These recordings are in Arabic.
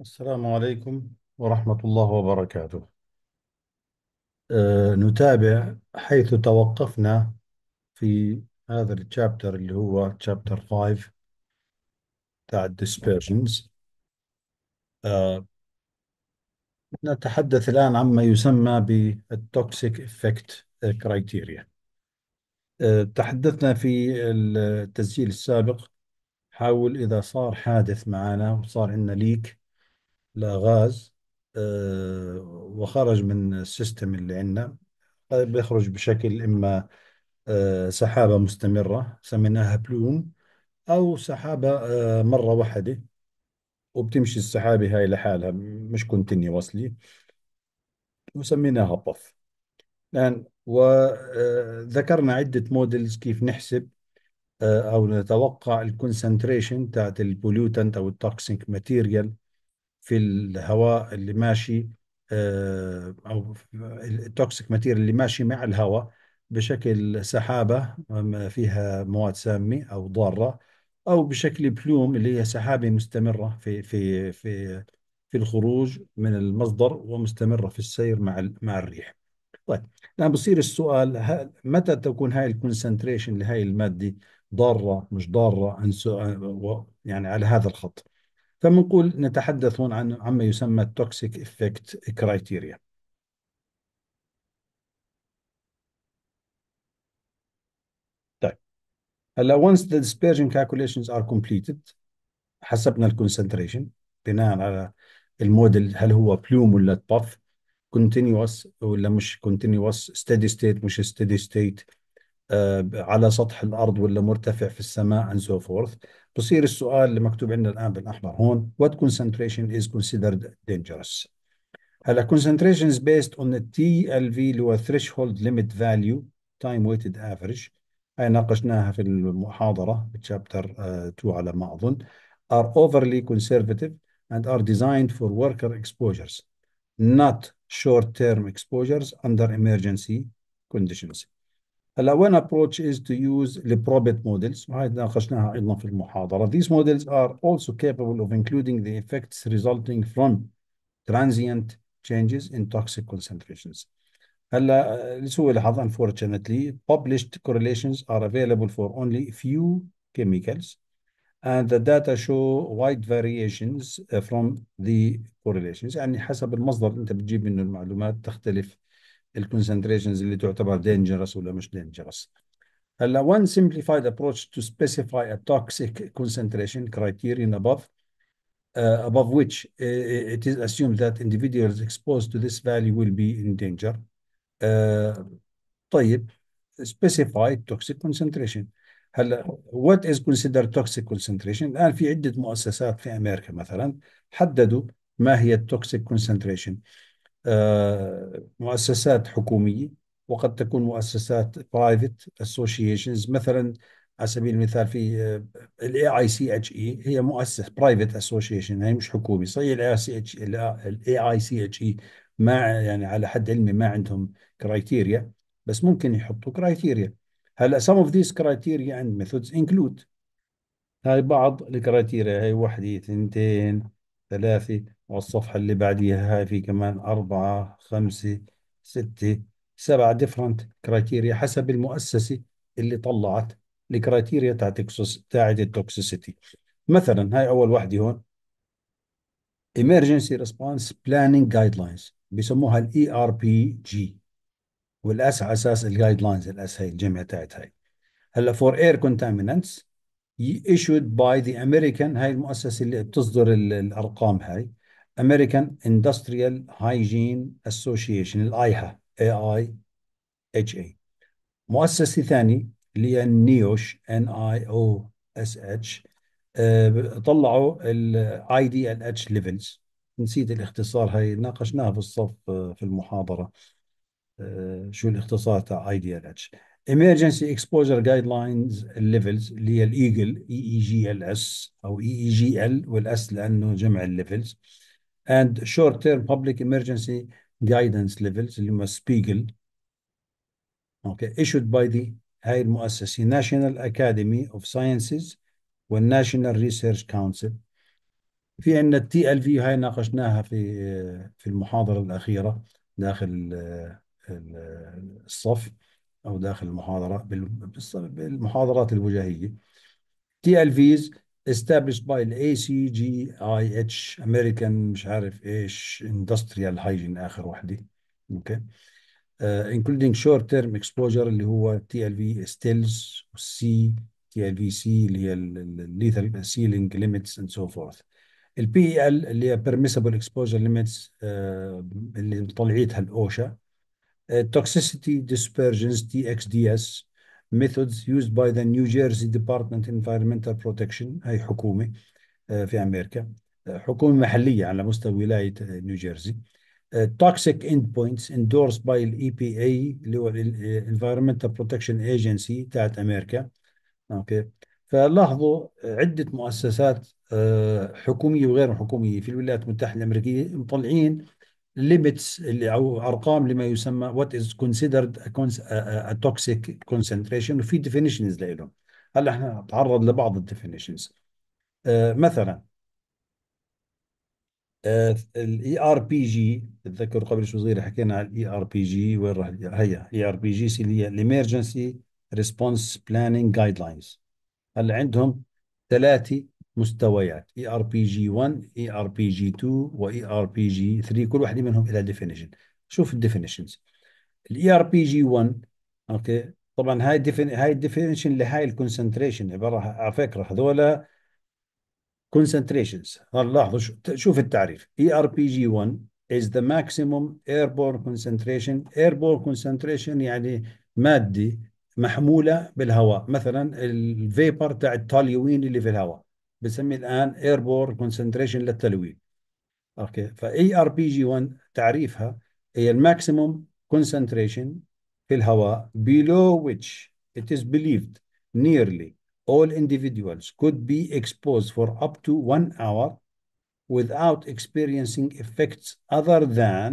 السلام عليكم ورحمة الله وبركاته. آه، نتابع حيث توقفنا في هذا التشابتر اللي هو تشابتر 5 تاع الديسبيرشنز. آه، نتحدث الآن عما يسمى بالتوكسيك افكت كرايتيريا. تحدثنا في التسجيل السابق حول إذا صار حادث معنا وصار عندنا ليك لا غاز آه، وخرج من السيستم اللي عندنا بيخرج طيب، بشكل إما آه، سحابة مستمرة سميناها بلوم أو سحابة آه، مرة واحدة وبتمشي السحابة هاي لحالها مش كونتينيوسلي وسميناها بف الآن وذكرنا عدة موديلز كيف نحسب أو نتوقع الكونسنتريشن تاعت البوليوتنت أو التوكسيك ماتيريال في الهواء اللي ماشي آه، او التوكسيك ماتيريال اللي ماشي مع الهواء بشكل سحابه فيها مواد سامه او ضاره او بشكل بلوم اللي هي سحابه مستمره في في في في الخروج من المصدر ومستمره في السير مع مع الريح. طيب الان نعم، بصير السؤال متى تكون هاي الكونسنتريشن لهي الماده ضاره مش ضاره يعني على هذا الخط؟ فبنقول نتحدث هون عن عما يسمى التوكسيك افكت كرايتيريا طيب هلا once the dispersion calculations are completed حسبنا الكونسنتريشن بناء على الموديل هل هو بلوم ولا بف continuous ولا مش continuous steady state مش steady state آه، على سطح الارض ولا مرتفع في السماء and so forth بصير السؤال اللي مكتوب عندنا الان بالاحمر هون what concentration is considered dangerous هلا concentration is based on the TLV اللي هو threshold limit value time weighted average هاي ناقشناها في المحاضرة بتشابتر 2 uh, على ما أظن are overly conservative and are designed for worker exposures not short-term exposures under emergency conditions هلا one approach is to use the probit models وهي ناقشناها ايضا في المحاضره these models are also capable of including the effects resulting from transient changes in toxic concentrations هلا لسوء الحظ unfortunately published correlations are available for only few chemicals and the data show wide variations uh, from the correlations يعني حسب المصدر اللي انت بتجيب منه المعلومات تختلف الكونسنتريشنز اللي تعتبر دينجرس ولا مش دينجرس هلا one simplified approach to specify a toxic concentration criterion above uh, above which uh, it is assumed that individuals exposed to this value will be in danger. Uh, طيب specify toxic concentration. هلا what is considered toxic concentration؟ الان في عده مؤسسات في امريكا مثلا حددوا ما هي toxic concentration. آه، مؤسسات حكومية وقد تكون مؤسسات برايفت اسوشيشنز مثلا على سبيل المثال في الاي اي سي اتش اي هي مؤسسه برايفت اسوشيشن هي مش حكومي صحيح الاي اي سي اتش الاي اي سي اتش اي ما يعني على حد علمي ما عندهم كرايتيريا بس ممكن يحطوا كرايتيريا هلا some of these criteria and methods include هاي بعض الكرايتيريا هاي واحدة اثنتين ثلاثة والصفحة اللي بعديها هاي في كمان أربعة خمسة ستة سبعة ديفرنت كرايتيريا حسب المؤسسة اللي طلعت الكرايتيريا تاعت تاعت التوكسيسيتي مثلا هاي أول وحدة هون emergency response planning guidelines بيسموها الاي ار e بي جي والاس على اساس الجايد لاينز الاس هاي الجمع تاعت هاي هلا for air contaminants issued by the American هاي المؤسسه اللي بتصدر الارقام هاي American Industrial Hygiene Association الايها AIHA اي مؤسسه ثانيه اللي هي النيوش ان اي آه، او اس اتش طلعوا الاي دي ال اتش ليفلز نسيت الاختصار هاي ناقشناها في الصف آه، في المحاضره آه، شو الاختصار تاع اي دي اتش Emergency Exposure Guidelines Levels اللي هي الايجل اي اي جي ال اس e e او اي اي جي ال والاس لانه جمع الليفلز and short-term public emergency guidance levels اللي هم سبيجل okay issued by the هاي المؤسسة National Academy of Sciences والناشونال ريسيرش كونسل في عندنا التي ال في هاي ناقشناها في في المحاضرة الأخيرة داخل الصف أو داخل المحاضرة بالمحاضرات الوجاهية تي ال فيز established by the ACGIH American مش عارف ايش Industrial Hygiene اخر واحده اوكي okay. uh, including short term exposure اللي هو TLV stills C TLV C اللي هي lethal ceiling limits and so forth ال PEL اللي هي permissible exposure limits uh, اللي طلعتها الاوشا uh, toxicity dispersions TXDS methods used by the New Jersey Department of Environmental Protection هاي حكومة آه، في أمريكا آه، حكومة محلية على مستوى ولاية نيو آه، جيرسي toxic endpoints endorsed by the EPA اللي هو Environmental Protection Agency تاعت أمريكا أوكي فلاحظوا عدة مؤسسات حكومية وغير حكومية في الولايات المتحدة الأمريكية مطلعين limits او ارقام لما يسمى what is considered a, a toxic concentration وفي definitions لهم هلا احنا نتعرض لبعض الديفينيشنز آه، uh, مثلا آه، الاي ار e بي جي تتذكر قبل شو صغير حكينا على الاي ار بي جي وين راح هي اي ار بي جي اللي هي الامرجنسي ريسبونس بلاننج جايد لاينز هلا عندهم ثلاثه مستويات اي ار بي جي 1 اي ار بي جي 2 واي ار بي جي 3 كل واحده منهم لها ديفينيشن شوف الديفينيشنز الاي ار بي جي 1 اوكي طبعا هاي ديفين هاي الديفينيشن لهاي الكونسنتريشن عباره على فكره هذول كونسنتريشنز لاحظوا شوف التعريف اي ار بي جي 1 از ذا maximum ايربور كونسنتريشن ايربور كونسنتريشن يعني مادة محمولة بالهواء مثلا الفيبر تاع التوليوين اللي في الهواء بنسميه الان ايربور كونسنتريشن للتلوين اوكي فاي ار بي جي 1 تعريفها هي الماكسيموم كونسنتريشن في الهواء below which it is believed nearly all individuals could be exposed for up to one hour without experiencing effects other than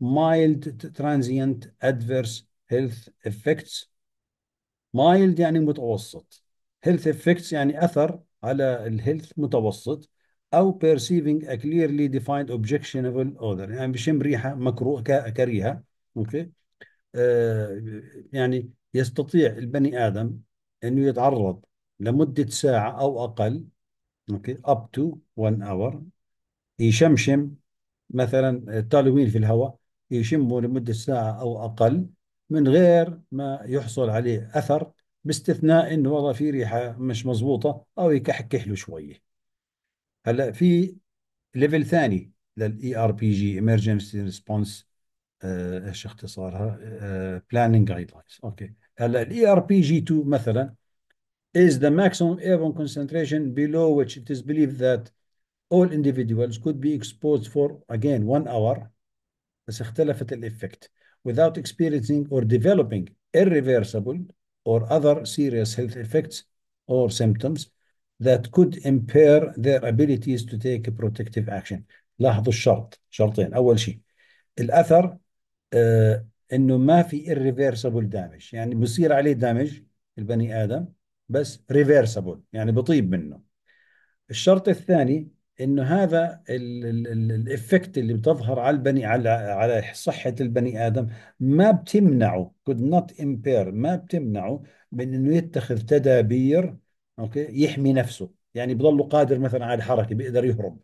mild transient adverse health effects mild يعني متوسط health effects يعني أثر على الهيلث متوسط او perceiving a clearly defined objectionable odor يعني بشم ريحه مكروه كريهه اوكي آه يعني يستطيع البني ادم انه يتعرض لمده ساعه او اقل اوكي اب تو 1 اور يشمشم مثلا التالوين في الهواء يشمه لمده ساعه او اقل من غير ما يحصل عليه اثر باستثناء انه والله في ريحه مش مزبوطة او يكحكح له شويه هلا في ليفل ثاني للاي ار بي جي emergency ريسبونس ايش اختصارها planning guidelines اوكي هلا الاي ار بي جي 2 مثلا is the maximum airborne concentration below which it is believed that all individuals could be exposed for again one hour بس اختلفت الافكت without experiencing or developing irreversible or other serious health effects or symptoms that could impair their abilities to take protective action لاحظوا الشرط شرطين أول شيء الأثر آه إنه ما في irreversible damage يعني بصير عليه دامج البني آدم بس reversible يعني بطيب منه الشرط الثاني انه هذا الافكت اللي بتظهر على البني على على صحه البني ادم ما بتمنعه could not impair ما بتمنعه من انه يتخذ تدابير اوكي يحمي نفسه يعني بضله قادر مثلا على الحركه بيقدر يهرب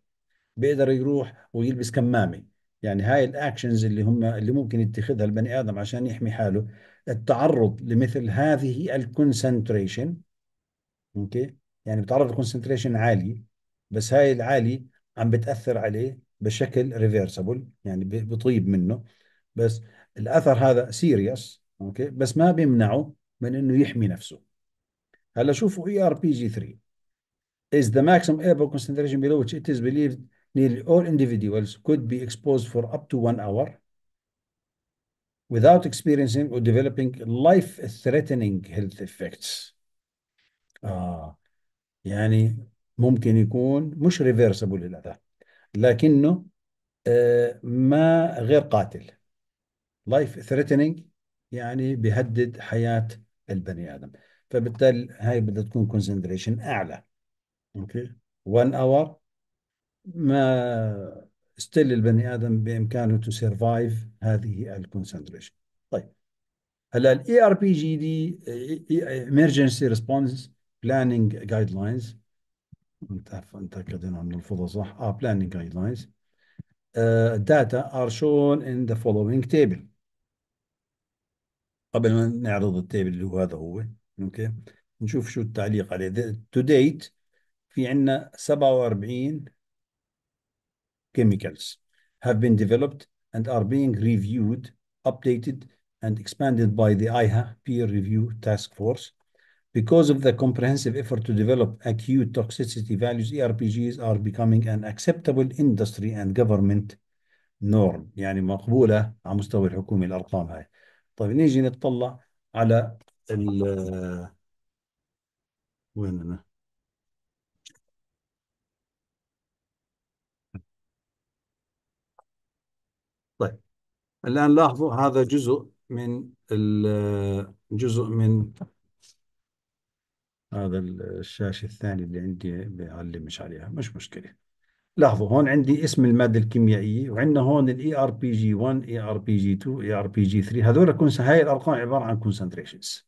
بيقدر يروح ويلبس كمامه يعني هاي الاكشنز اللي هم اللي ممكن يتخذها البني ادم عشان يحمي حاله التعرض لمثل هذه الكونسنتريشن اوكي يعني بتعرض لكونسنتريشن عالي بس هاي العالي عم بتاثر عليه بشكل ريفيرسبل يعني بطيب منه بس الاثر هذا سيريس اوكي بس ما بيمنعه من انه يحمي نفسه هلا شوفوا اي ار بي جي 3 is the maximum airborne concentration below which it is believed nearly all individuals could be exposed for up to one hour without experiencing or developing life-threatening health effects. آه يعني ممكن يكون مش ريفيرسبل الأذى لكنه آه، ما غير قاتل لايف ثريتنينج يعني بيهدد حياة البني آدم فبالتالي هاي بدها تكون كونسنتريشن أعلى اوكي 1 اور ما ستيل البني آدم بإمكانه تو سرفايف هذه الكونسنتريشن طيب هلا الاي ار بي جي دي ريسبونس بلاننج جايد لاينز متأكدين عن نلفظها صح اه planning guidelines uh, data are shown in the following table قبل ما نعرض التابل اللي هو هذا هو اوكي نشوف شو التعليق عليه to date في عندنا 47 chemicals have been developed and are being reviewed updated and expanded by the IHA peer review task force Because of the comprehensive effort to develop acute toxicity values, ERPGs are becoming an acceptable industry and government norm يعني مقبولة على مستوى الحكومة الأرقام هاي طيب نيجي نتطلع على ال وين أنا؟ طيب الآن لاحظوا هذا جزء من جزء من هذا الشاشة الثانية اللي عندي مش عليها مش مشكلة لاحظوا هون عندي اسم المادة الكيميائية وعندنا هون الاي ار بي جي 1 اي ار بي جي 2 اي ار بي جي 3 هذول كونس هاي الارقام عبارة عن كونسنتريشنز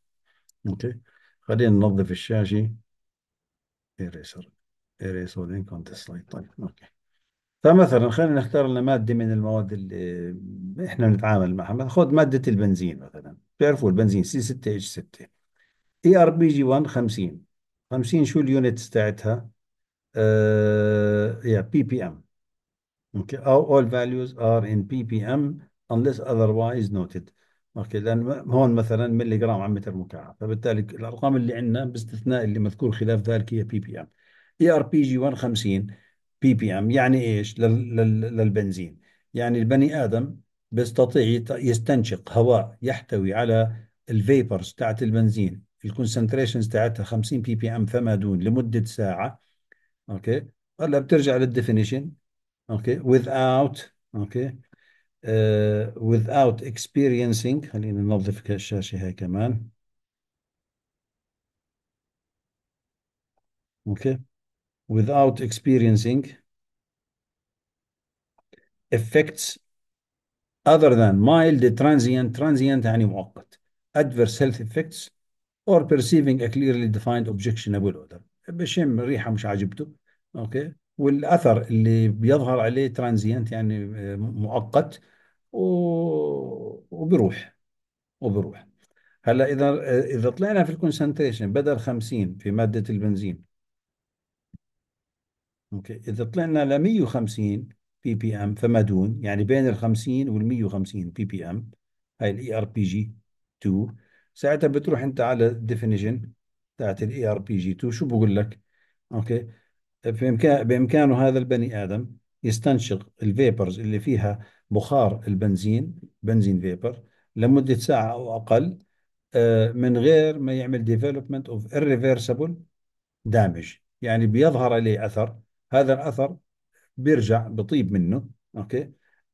اوكي خلينا ننظف الشاشة ايريسر ايريسر ان كونت سلايد طيب اوكي فمثلا خلينا نختار لنا مادة من المواد اللي احنا بنتعامل معها خذ مادة البنزين مثلا بتعرفوا البنزين سي 6 اتش 6 اي ار بي جي 1 50 50 شو اليونتس تاعتها؟ يا بي بي ام اوكي اول فاليوز all بي بي in ppm unless otherwise noted اوكي لان هون مثلا ملي جرام على متر مكعب فبالتالي الارقام اللي عندنا باستثناء اللي مذكور خلاف ذلك هي بي بي ام اي ار بي جي 150 بي بي ام يعني ايش للبنزين يعني البني ادم بيستطيع يستنشق هواء يحتوي على الفيبرز تاعت البنزين الكونسنتريشنز تاعتها 50 بي بي ام فما دون لمده ساعه اوكي هلا بترجع للديفينيشن اوكي without اوكي uh, without experiencing خلينا ننظف الشاشه هاي كمان اوكي without experiencing effects other than mild transient transient يعني مؤقت adverse health effects or perceiving a clearly defined objectionable odor بشم ريحه مش عاجبته اوكي والاثر اللي بيظهر عليه ترانزيانت يعني آه، مؤقت و... وبروح وبروح هلا اذا آه، اذا طلعنا في الكونسنتريشن بدل 50 في ماده البنزين اوكي اذا طلعنا ل 150 بي بي ام فما دون يعني بين ال 50 وال 150 بي بي ام هاي الاي ار بي جي 2 ساعتها بتروح انت على الديفينيشن بتاعت الاي ار بي جي 2 شو بقول لك اوكي بامكان بامكانه هذا البني ادم يستنشق الفيبرز اللي فيها بخار البنزين بنزين فيبر لمده ساعه او اقل آه، من غير ما يعمل ديفلوبمنت اوف irreversible دامج يعني بيظهر عليه اثر هذا الاثر بيرجع بطيب منه اوكي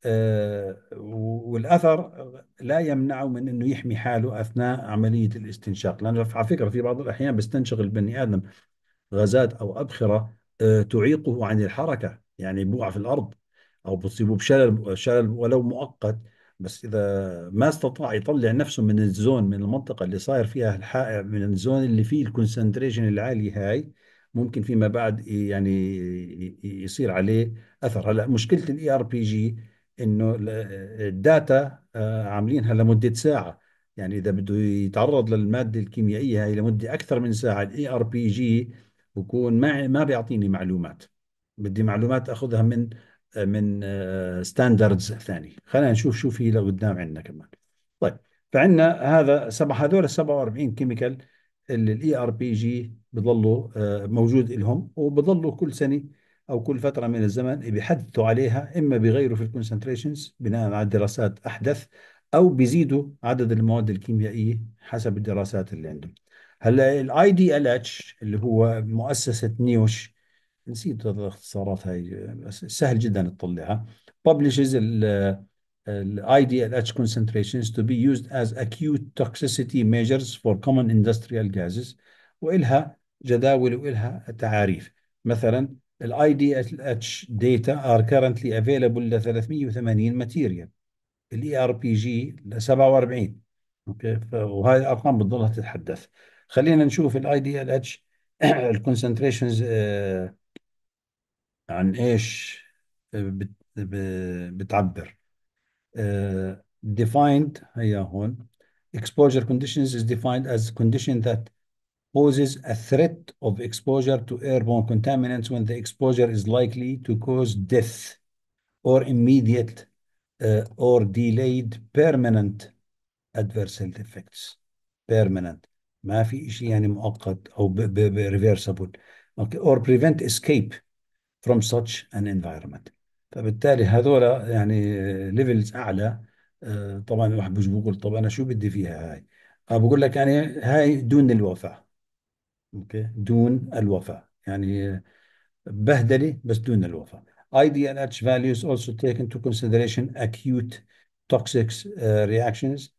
آه، والاثر لا يمنعه من انه يحمي حاله اثناء عمليه الاستنشاق لانه على فكره في بعض الاحيان بيستنشق البني ادم غازات او ابخره آه، تعيقه عن الحركه يعني بوقع في الارض او بتصيبه بشلل شلل ولو مؤقت بس اذا ما استطاع يطلع نفسه من الزون من المنطقه اللي صاير فيها الحائع من الزون اللي فيه الكونسنتريشن العالي هاي ممكن فيما بعد يعني يصير عليه اثر هلا مشكله الاي ار بي جي انه الداتا آه، عاملينها لمده ساعه يعني اذا بده يتعرض للماده الكيميائيه هاي لمده اكثر من ساعه الاي ار بي جي بكون ما ما بيعطيني معلومات بدي معلومات اخذها من آه، من ستاندردز آه، ثانيه خلينا نشوف شو في لقدام عندنا كمان طيب فعندنا هذا سبع هذول ال 47 كيميكال اللي الاي ار بي جي بضلوا موجود لهم وبضلوا كل سنه أو كل فترة من الزمن بيحدثوا عليها إما بيغيروا في الكونسنتريشنز بناء على دراسات أحدث أو بيزيدوا عدد المواد الكيميائية حسب الدراسات اللي عندهم هلا الاي دي ال اتش اللي هو مؤسسه نيوش نسيت الاختصارات هاي سهل جدا تطلعها publishes الاي دي ال اتش كونسنتريشنز تو بي يوزد از اكيوت توكسيسيتي ميجرز فور كومن اندستريال جازز والها جداول والها تعاريف مثلا ال IDH data are currently available ل 380 material. ال ERPG ل 47 اوكي وهي الارقام بتضلها تتحدث خلينا نشوف ال IDH ال concentrations uh, عن ايش بت بتعبر uh, defined هيا هون exposure conditions is defined as condition that poses a threat of exposure to airborne contaminants when the exposure is likely to cause death or immediate uh, or delayed permanent adverse health effects permanent ما في شيء يعني مؤقت او reversible okay. or prevent escape from such an environment فبالتالي هذول يعني ليفلز اعلى طبعا الواحد بيقول طب انا شو بدي فيها هاي؟ بقول لك يعني هاي دون الوفاه اوكي دون الوفاة يعني بهدلة بس دون الوفاة IDLH values also take into consideration acute toxic uh, reactions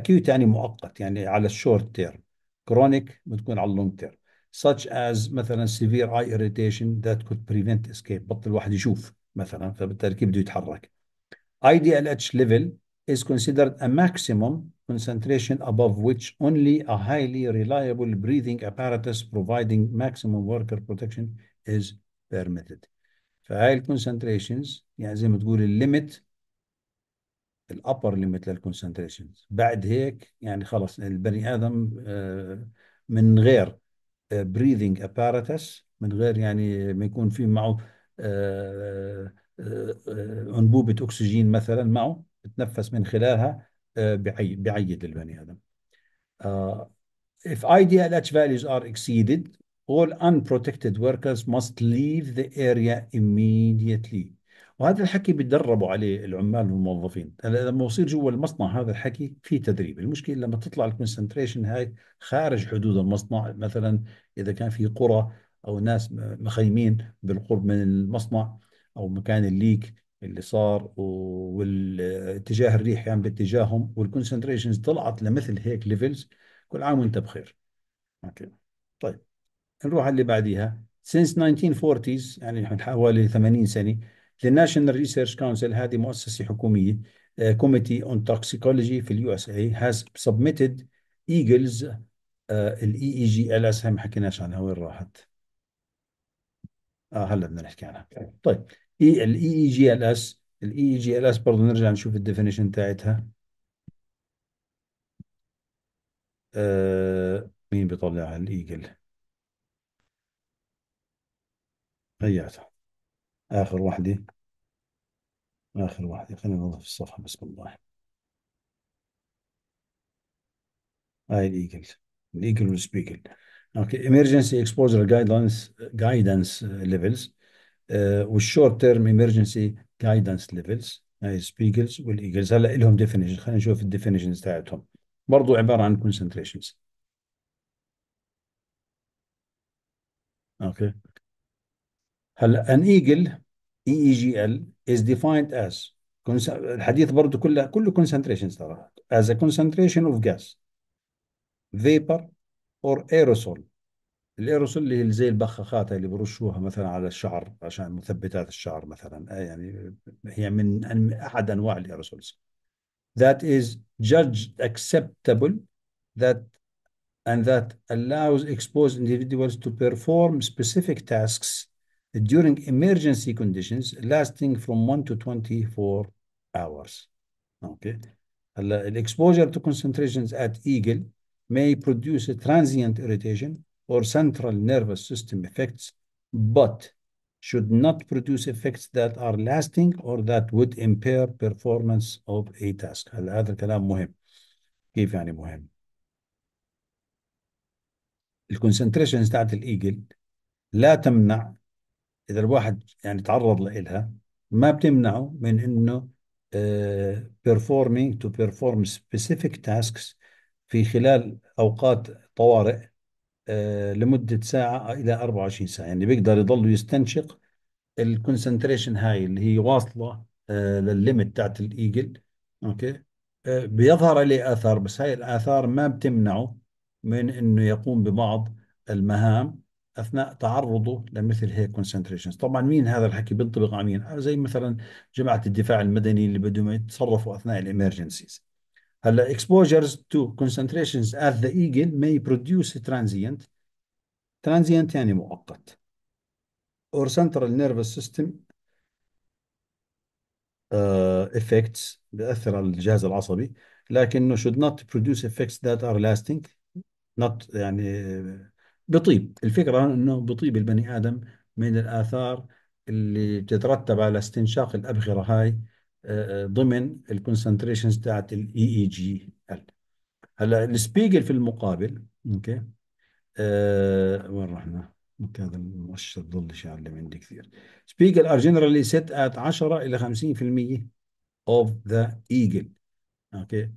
acute يعني مؤقت يعني على الشورت تيرم chronic بتكون على اللونج تيرم such as مثلا severe eye irritation that could prevent escape بطل الواحد يشوف مثلا فبالتالي كيف بده يتحرك IDLH level is considered a maximum concentration above which only a highly reliable breathing apparatus providing maximum worker protection is permitted. فهاي الكونسنتريشنز يعني زي ما تقول الليمت الابر limit للكونسنتريشنز بعد هيك يعني خلص البني ادم آه، من غير آه، breathing apparatus من غير يعني ما يكون في معه انبوبه آه، اكسجين مثلا معه بتنفس من خلالها آه، بعيد بعيد للبني ادم uh, if IDLH values are exceeded all unprotected workers must leave the area immediately وهذا الحكي بتدربوا عليه العمال والموظفين هلا لما يصير جوا المصنع هذا الحكي في تدريب المشكله لما تطلع الكونسنتريشن هاي خارج حدود المصنع مثلا اذا كان في قرى او ناس مخيمين بالقرب من المصنع او مكان الليك اللي صار واتجاه الريح يعني باتجاههم والكونسنتريشنز طلعت لمثل هيك ليفلز كل عام وانت بخير اوكي طيب نروح على اللي بعديها since 1940s يعني حوالي 80 سنه the National Research Council هذه مؤسسه حكوميه uh, Committee on Toxicology في اليو اس اي has submitted Eagles الاي آه، اي جي ال e e اس ما حكيناش عنها وين راحت؟ اه هلا بدنا نحكي عنها طيب اي الاي اي جي ال اس الاي اي جي ال اس e برضه e نرجع نشوف الديفينيشن تاعتها آه مين بيطلعها الايجل ضيعتها اخر واحده اخر واحده خلينا ننظف الصفحه بسم الله هاي الايجل الايجل والسبيجل اوكي emergency exposure guidelines guidance levels والشورت تيرم ايمرجنسي جايدنس ليفلز هاي سبيجلز والايجلز هلا لهم ديفينيشن خلينا نشوف الديفينيشنز تاعتهم برضو عباره عن كونسنتريشنز اوكي هلا ان ايجل اي اي جي ال is defined as الحديث برضه كله كله concentrations ترى as a concentration of gas vapor or aerosol الايروسول اللي هي زي البخاخات اللي برشوها مثلا على الشعر عشان مثبتات الشعر مثلا يعني هي من احد انواع الايروسولز that is judged acceptable that and that allows exposed individuals to perform specific tasks during emergency conditions lasting from 1 to 24 hours. Okay. هلا الاكسبوجر to concentrations at eagle may produce a transient irritation or central nervous system effects, but should not produce effects that are lasting or that would impair performance of a task. هلا هذا الكلام مهم. كيف يعني مهم؟ الكونسنتريشنز تاعت الايجل لا تمنع اذا الواحد يعني تعرض لها ما بتمنعه من انه performing to perform specific tasks في خلال اوقات طوارئ آه، لمدة ساعة إلى 24 ساعة يعني بيقدر يضل يستنشق الكونسنتريشن هاي اللي هي واصلة آه للليمت تاعت الإيجل أوكي آه بيظهر عليه آثار بس هاي الآثار ما بتمنعه من إنه يقوم ببعض المهام اثناء تعرضه لمثل هيك كونسنتريشنز طبعا مين هذا الحكي بينطبق على مين زي مثلا جماعه الدفاع المدني اللي بدهم يتصرفوا اثناء الامرجنسيز هلا exposures to concentrations at the eagle may produce transient transient يعني مؤقت or central nervous system uh, effects بأثر على الجهاز العصبي لكنه should not produce effects that are lasting not يعني بطيب الفكرة أنه بطيب البني آدم من الآثار اللي بتترتب على استنشاق الأبخرة هاي ضمن الكونسنتريشنز تاعت الاي اي جي ال e e هلا السبيجل في المقابل اوكي أه وين رحنا؟ هذا المؤشر ضل شعل عندي كثير سبيجل ار جنرالي سيت ات 10 الى 50% اوف ذا ايجل اوكي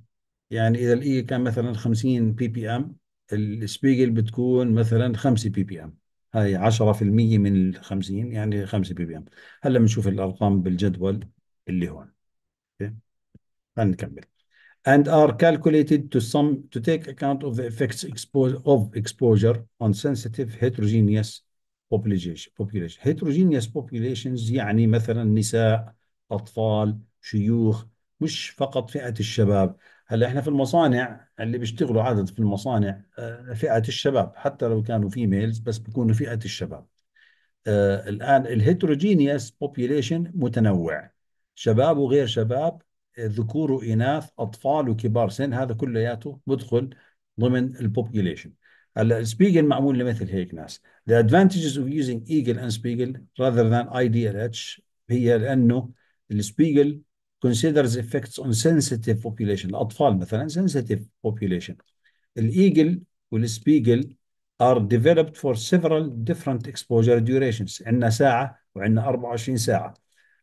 يعني اذا الايجل كان مثلا 50 بي بي ام السبيجل بتكون مثلا 5 بي بي ام هاي 10% من ال 50 يعني 5 بي بي ام هلا بنشوف الارقام بالجدول اللي هون هنكمل and are calculated to some to take account of the effects of exposure on sensitive heterogeneous population population heterogeneous populations يعني مثلا نساء اطفال شيوخ مش فقط فئة الشباب هلا احنا في المصانع اللي بيشتغلوا عدد في المصانع آه، فئة الشباب حتى لو كانوا فيميلز بس بيكونوا فئة الشباب آه، الآن الهيتروجينيوس بوبيوليشن متنوع شباب وغير شباب ذكور واناث اطفال وكبار سن هذا كلياته بدخل ضمن البوبيوليشن هلا السبيجل معمول لمثل هيك ناس ذا ادفانتجز اوف يوزنج ايجل اند سبيجل راذر ذان اي دي ال اتش هي لانه السبيجل considers effects on sensitive population الاطفال مثلا sensitive population الايجل والسبيجل ار ديفلوبد فور سيفرال ديفرنت اكسبوجر durations عندنا ساعه وعندنا 24 ساعه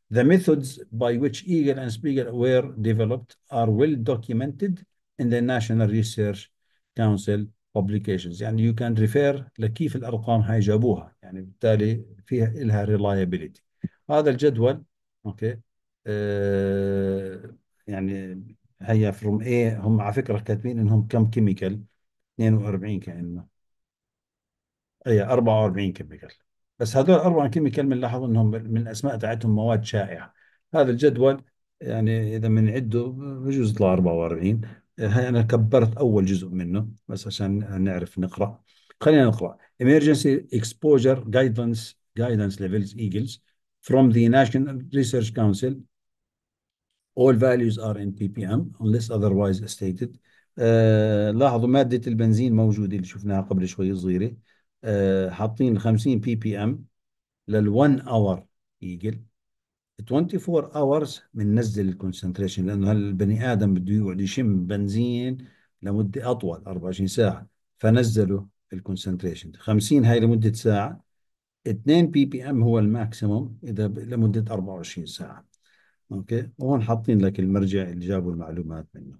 The methods by which Eagle and Spiegel were developed are well documented in the National Research Council publications يعني you can refer لكيف الأرقام هيجابوها يعني بالتالي فيها إلها reliability هذا الجدول أوكي آه يعني هيا فروم اي هم على فكرة كاتبين إنهم كم كيميكال 42 كأنه أي 44 كيميكال بس هذول كلمه كلمه لاحظوا أنهم من الأسماء تاعتهم مواد شائعة هذا الجدول يعني إذا بنعده بجوز يطلع 44 هاي أنا كبرت أول جزء منه بس عشان نعرف نقرأ خلينا نقرأ Emergency Exposure Guidance Guidance Levels Eagles from the National Research Council All values are in ppm unless otherwise stated آه لاحظوا مادة البنزين موجودة اللي شفناها قبل شوي صغيرة آه، حاطين 50 بي بي ام لل1 اور ايجل 24 اورز بننزل الكونسنتريشن لانه هالبني ادم بده يقعد يشم بنزين لمده اطول 24 ساعه فنزلوا الكونسنتريشن 50 هاي لمده ساعه 2 بي بي ام هو الماكسيموم اذا لمده 24 ساعه اوكي وهون حاطين لك المرجع اللي جابوا المعلومات منه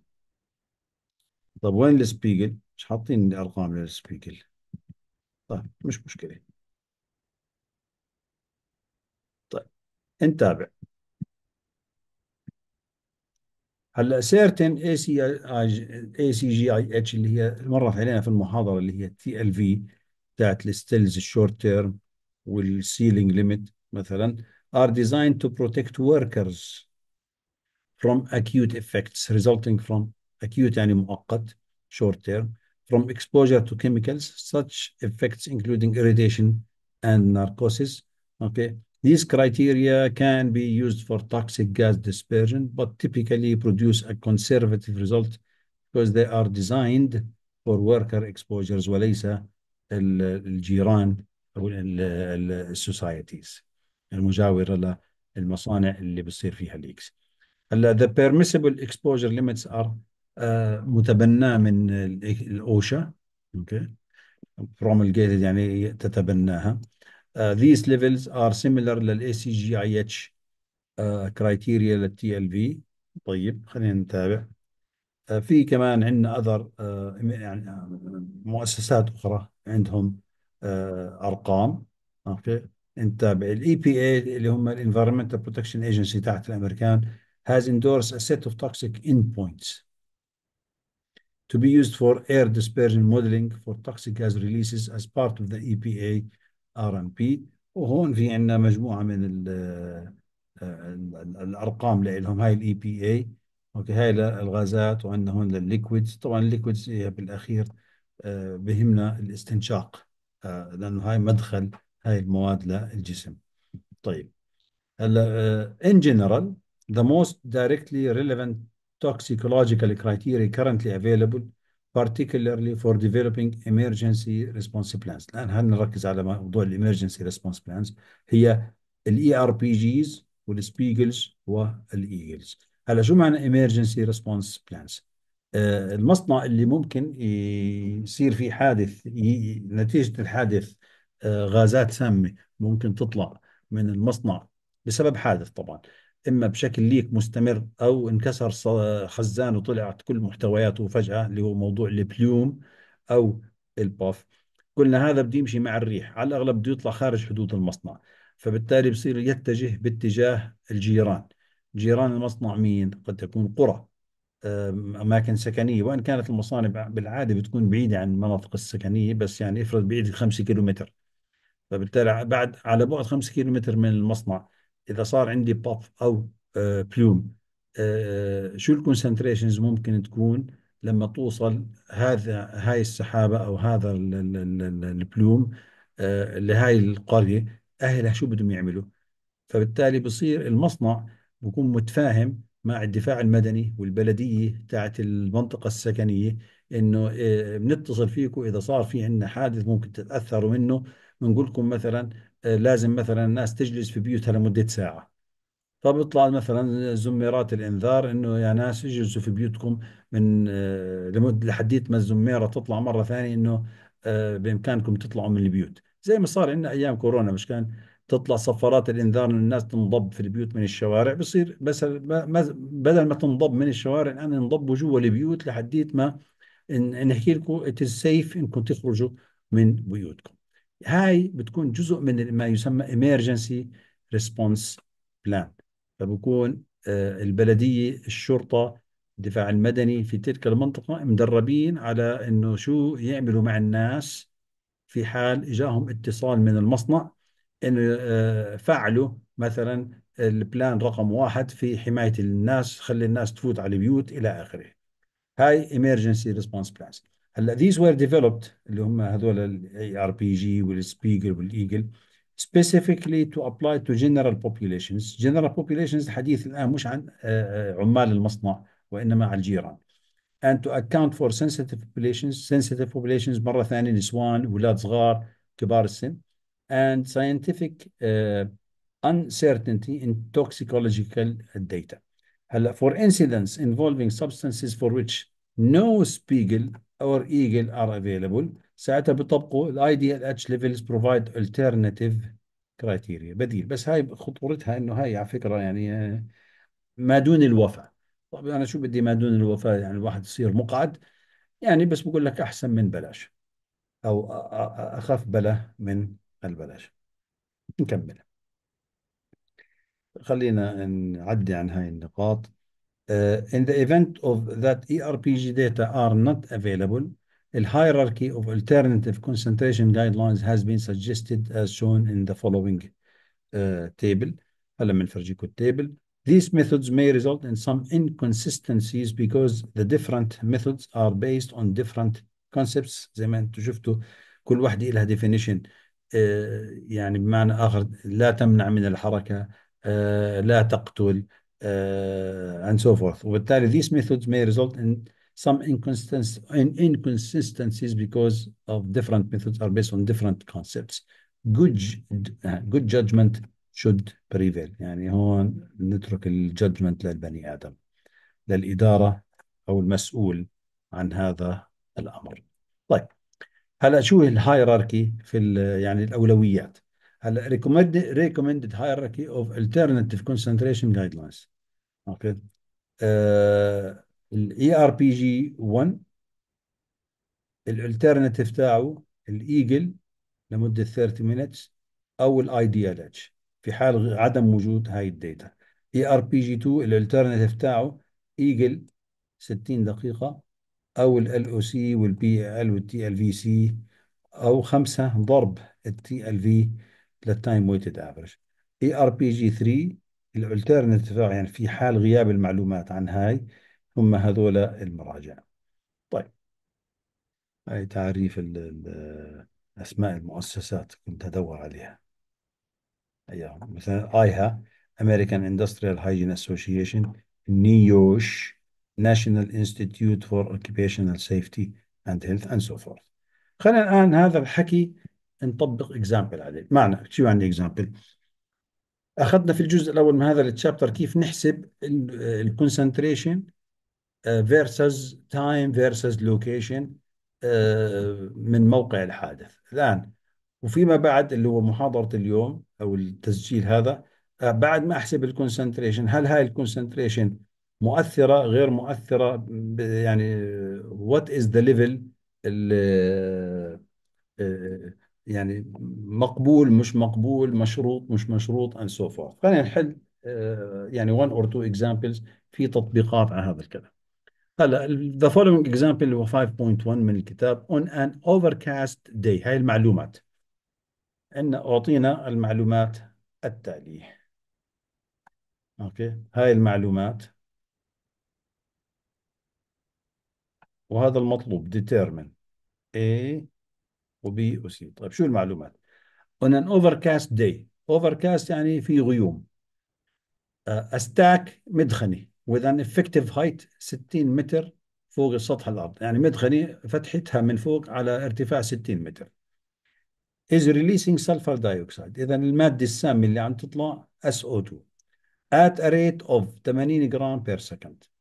طب وين السبيجل مش حاطين الارقام للسبيجل طيب مش مشكلة طيب نتابع هلا سيرتن اي سي اي سي جي اي اتش اللي هي مرت علينا في المحاضره اللي هي تي ال في بتاعت الستيلز الشورت تيرم والسيلينج ليميت مثلا are designed to protect workers from acute effects resulting from acute يعني مؤقت short term from exposure to chemicals, such effects including irritation and narcosis. Okay, these criteria can be used for toxic gas dispersion, but typically produce a conservative result because they are designed for worker exposures وليس الجيران أو societies المجاورة للمصانع اللي بتصير فيها ليكس. the permissible exposure limits are آه، متبناه من الاوشا اوكي فروم يعني تتبناها ذيس ليفلز ار سيميلر للاي سي جي اي اتش كرايتيريا للتي ال في طيب خلينا نتابع آه، في كمان عندنا اذر آه، يعني مؤسسات اخرى عندهم ارقام اوكي انت تابع الاي بي اي اللي هم الانفيرمنتال بروتكشن ايجنسي تحت الامريكان has endorsed a set of toxic endpoints to be used for air dispersion modeling for toxic gas releases as part of the EPA RMP وهون في عندنا مجموعه من ال آه، الـ ال الارقام لهم هاي الاي بي e اي اوكي هاي للغازات وعندنا هون للليكويدز طبعا الليكويدز هي بالاخير آه، بهمنا الاستنشاق آه، لانه هاي مدخل هاي المواد للجسم طيب هلا in general the most directly relevant toxicological criteria currently available particularly for developing emergency response plans الآن هل نركز على موضوع الامرجنسي response plans هي الاي ار بي جيز والسبيجلز والايجلز هلا شو معنى emergency response plans آه، المصنع اللي ممكن يصير في حادث نتيجة الحادث آه، غازات سامة ممكن تطلع من المصنع بسبب حادث طبعا اما بشكل ليك مستمر او انكسر خزان وطلعت كل محتوياته فجاه اللي هو موضوع البلوم او الباف قلنا هذا بده يمشي مع الريح على الاغلب بده يطلع خارج حدود المصنع فبالتالي بصير يتجه باتجاه الجيران جيران المصنع مين قد تكون قرى اماكن سكنيه وان كانت المصانع بالعاده بتكون بعيده عن المناطق السكنيه بس يعني افرض بعيد 5 كيلومتر فبالتالي بعد على بعد 5 كيلومتر من المصنع اذا صار عندي بف او بلوم آه، آه، شو الكونسنتريشنز ممكن تكون لما توصل هذا هاي السحابه او هذا البلوم آه، لهاي القريه اهلها شو بدهم يعملوا فبالتالي بصير المصنع بكون متفاهم مع الدفاع المدني والبلديه تاعت المنطقه السكنيه انه بنتصل فيكم اذا صار في عندنا حادث ممكن تتاثروا منه بنقول لكم مثلا لازم مثلا الناس تجلس في بيوتها لمدة ساعة فبيطلع مثلا زميرات الإنذار إنه يا ناس اجلسوا في بيوتكم من آه، لمدة لحديت ما الزميرة تطلع مرة ثانية إنه آه، بإمكانكم تطلعوا من البيوت زي ما صار عندنا أيام كورونا مش كان تطلع صفارات الإنذار إنه الناس تنضب في البيوت من الشوارع بصير بس بدل ما تنضب من الشوارع الآن انضبوا جوا البيوت لحديت ما نحكي لكم it is safe إنكم تخرجوا من بيوتكم هاي بتكون جزء من ما يسمى emergency response plan فبكون آه، البلدية الشرطة الدفاع المدني في تلك المنطقة مدربين على أنه شو يعملوا مع الناس في حال إجاهم اتصال من المصنع أنه آه، فعلوا مثلا البلان رقم واحد في حماية الناس خلي الناس تفوت على البيوت إلى آخره هاي emergency response plans هلا these were developed اللي هم هذول الاي ار بي جي والسبيجل والايجل specifically to apply to general populations general populations الحديث الآن مش عن عمال المصنع وإنما عن الجيران and to account for sensitive populations sensitive populations مرة ثانية نسوان أولاد صغار كبار السن and scientific uh, uncertainty in toxicological data هلا for incidents involving substances for which no Spiegel اور eagle are available ساعتها بيطبقوا الاي دي ال اتش ليفلز بروفايد الترناتيف كرايتيريا بديل بس هاي خطورتها انه هاي على فكره يعني آه، ما دون الوفاه طب انا شو بدي ما دون الوفاه يعني الواحد يصير مقعد يعني بس بقول لك احسن من بلاش او اخف بلا من البلاش نكمل خلينا نعدي عن هاي النقاط Uh, in the event of that ERPG data are not available, a hierarchy of alternative concentration guidelines has been suggested as shown in the following uh, table. هلا بنفرجيكم table. These methods may result in some inconsistencies because the different methods are based on different concepts زي ما انتم شفتوا كل واحدة لها definition uh, يعني بمعنى آخر لا تمنع من الحركة لا تقتل uh, and so forth. وبالتالي these methods may result in some inconsistencies, because of different methods are based on different concepts. Good, good judgment should prevail يعني هون نترك الجادجمنت للبني آدم للإدارة أو المسؤول عن هذا الأمر طيب هلا شو الهيراركي في يعني الأولويات هلا recommended recommended hierarchy of alternative concentration guidelines اوكي الاي ار بي جي 1 الالترناتيف تاعه الايجل لمده 30 مينتس او الاي دي ال اتش في حال عدم وجود هاي الداتا اي ار بي جي 2 الالترناتيف تاعه ايجل 60 دقيقه او ال او سي والبي ال والتي ال في سي او خمسه ضرب التي ال في للتايم ويتد افريج اي ار بي جي 3 الالترناتيف يعني في حال غياب المعلومات عن هاي هم هذول المراجع طيب هاي تعريف الـ الـ أسماء المؤسسات كنت أدور عليها أيام مثلا آيها American Industrial Hygiene Association نيوش National Institute for Occupational Safety and Health and so forth خلينا الآن هذا الحكي نطبق اكزامبل عليه معنى شو يعني اكزامبل اخذنا في الجزء الاول من هذا التشابتر كيف نحسب الكونسنتريشن فيرسز تايم فيرسز لوكيشن من موقع الحادث الان وفيما بعد اللي هو محاضره اليوم او التسجيل هذا آه، بعد ما احسب الكونسنتريشن هل هاي الكونسنتريشن مؤثره غير مؤثره يعني وات از ذا ليفل يعني مقبول مش مقبول مشروط مش مشروط and so forth خلينا نحل آه، يعني one or two examples في تطبيقات على هذا الكلام هلا the following example هو 5.1 من الكتاب on an overcast day هاي المعلومات ان اعطينا المعلومات التاليه اوكي هاي المعلومات وهذا المطلوب determine a وبي وسي طيب شو المعلومات on an overcast day overcast يعني في غيوم uh, a stack مدخني with an effective height 60 متر فوق سطح الأرض يعني مدخني فتحتها من فوق على ارتفاع 60 متر is releasing sulfur dioxide إذا المادة السامة اللي عم تطلع SO2 at a rate of 80 جرام per second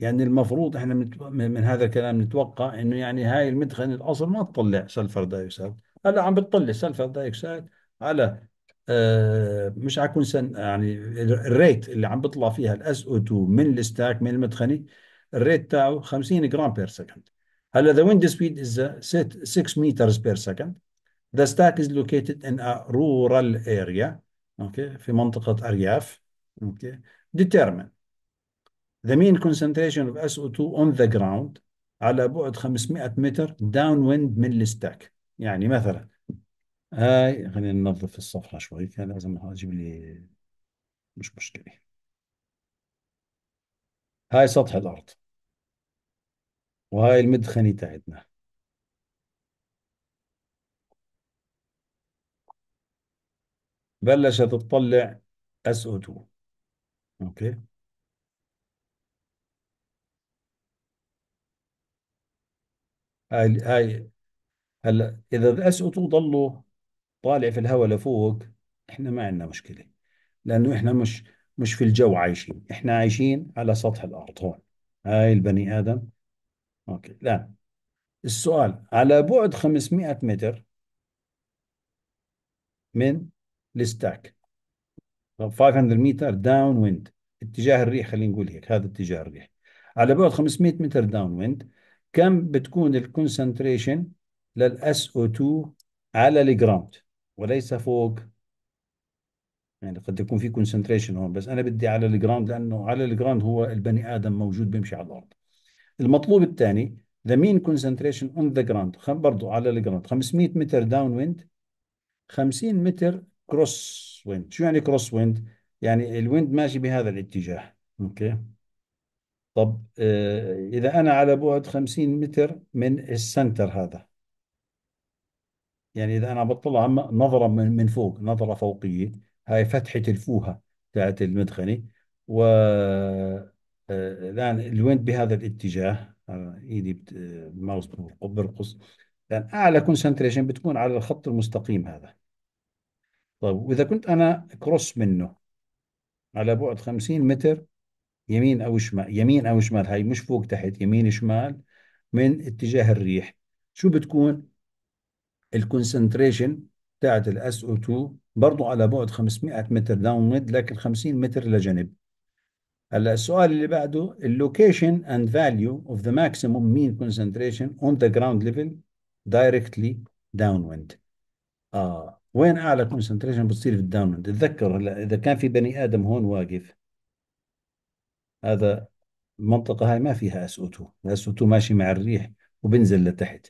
يعني المفروض احنا من, هذا الكلام نتوقع انه يعني هاي المدخنه الاصل ما تطلع سلفر دايوكسيد هلا عم بتطلع سلفر دايوكسيد على آه، مش مش كل سن يعني الريت اللي عم بيطلع فيها الاس او 2 من الستاك من المدخنه الريت تاعه 50 جرام بير سكند هلا ذا ويند سبيد از 6 مترز بير سكند ذا ستاك از لوكيتد ان ا رورال اريا اوكي في منطقة أرياف اوكي okay. The mean concentration of SO2 on the ground على بعد 500 متر downwind من الستاك يعني مثلا هاي خلينا ننظف الصفحة شوي كان لازم اجيب لي مش مشكلة هاي سطح الأرض وهاي المدخنة تاعتنا بلشت تطلع SO2 اوكي هاي هاي هلا اذا الاس او 2 ضلوا طالع في الهواء لفوق احنا ما عندنا مشكله لانه احنا مش مش في الجو عايشين احنا عايشين على سطح الارض هون هاي البني ادم اوكي الان السؤال على بعد 500 متر من الستاك 500 متر داون ويند اتجاه الريح خلينا نقول هيك هذا اتجاه الريح على بعد 500 متر داون ويند كم بتكون الكونسنتريشن للاس او 2 على الجراوند وليس فوق يعني قد يكون في كونسنتريشن هون بس انا بدي على الجراوند لانه على الجراوند هو البني ادم موجود بيمشي على الارض المطلوب الثاني ذا مين كونسنتريشن اون ذا جراوند برضه على الجراوند 500 متر داون ويند 50 متر كروس ويند شو يعني كروس ويند يعني الويند ماشي بهذا الاتجاه اوكي okay. طب آه، إذا أنا على بعد 50 متر من السنتر هذا يعني إذا أنا بطلع نظرة من من فوق نظرة فوقية هاي فتحة الفوهة تاعت المدخنة و آه، الآن الويند بهذا الاتجاه آه، إيدي الماوس برقص الآن أعلى كونسنتريشن بتكون على الخط المستقيم هذا طيب وإذا كنت أنا كروس منه على بعد 50 متر يمين أو شمال يمين أو شمال هاي مش فوق تحت يمين شمال من اتجاه الريح شو بتكون الكونسنتريشن بتاعت الاس او 2 برضو على بعد 500 متر داون ويند لكن 50 متر لجنب هلا السؤال اللي بعده اللوكيشن اند فاليو اوف ذا ماكسيموم مين كونسنتريشن اون ذا جراوند ليفل دايركتلي داون ويند اه وين اعلى كونسنتريشن بتصير في الداون ويند تذكر هلا اذا كان في بني ادم هون واقف هذا المنطقة هاي ما فيها اس او تو، اس او تو ماشي مع الريح وبنزل لتحت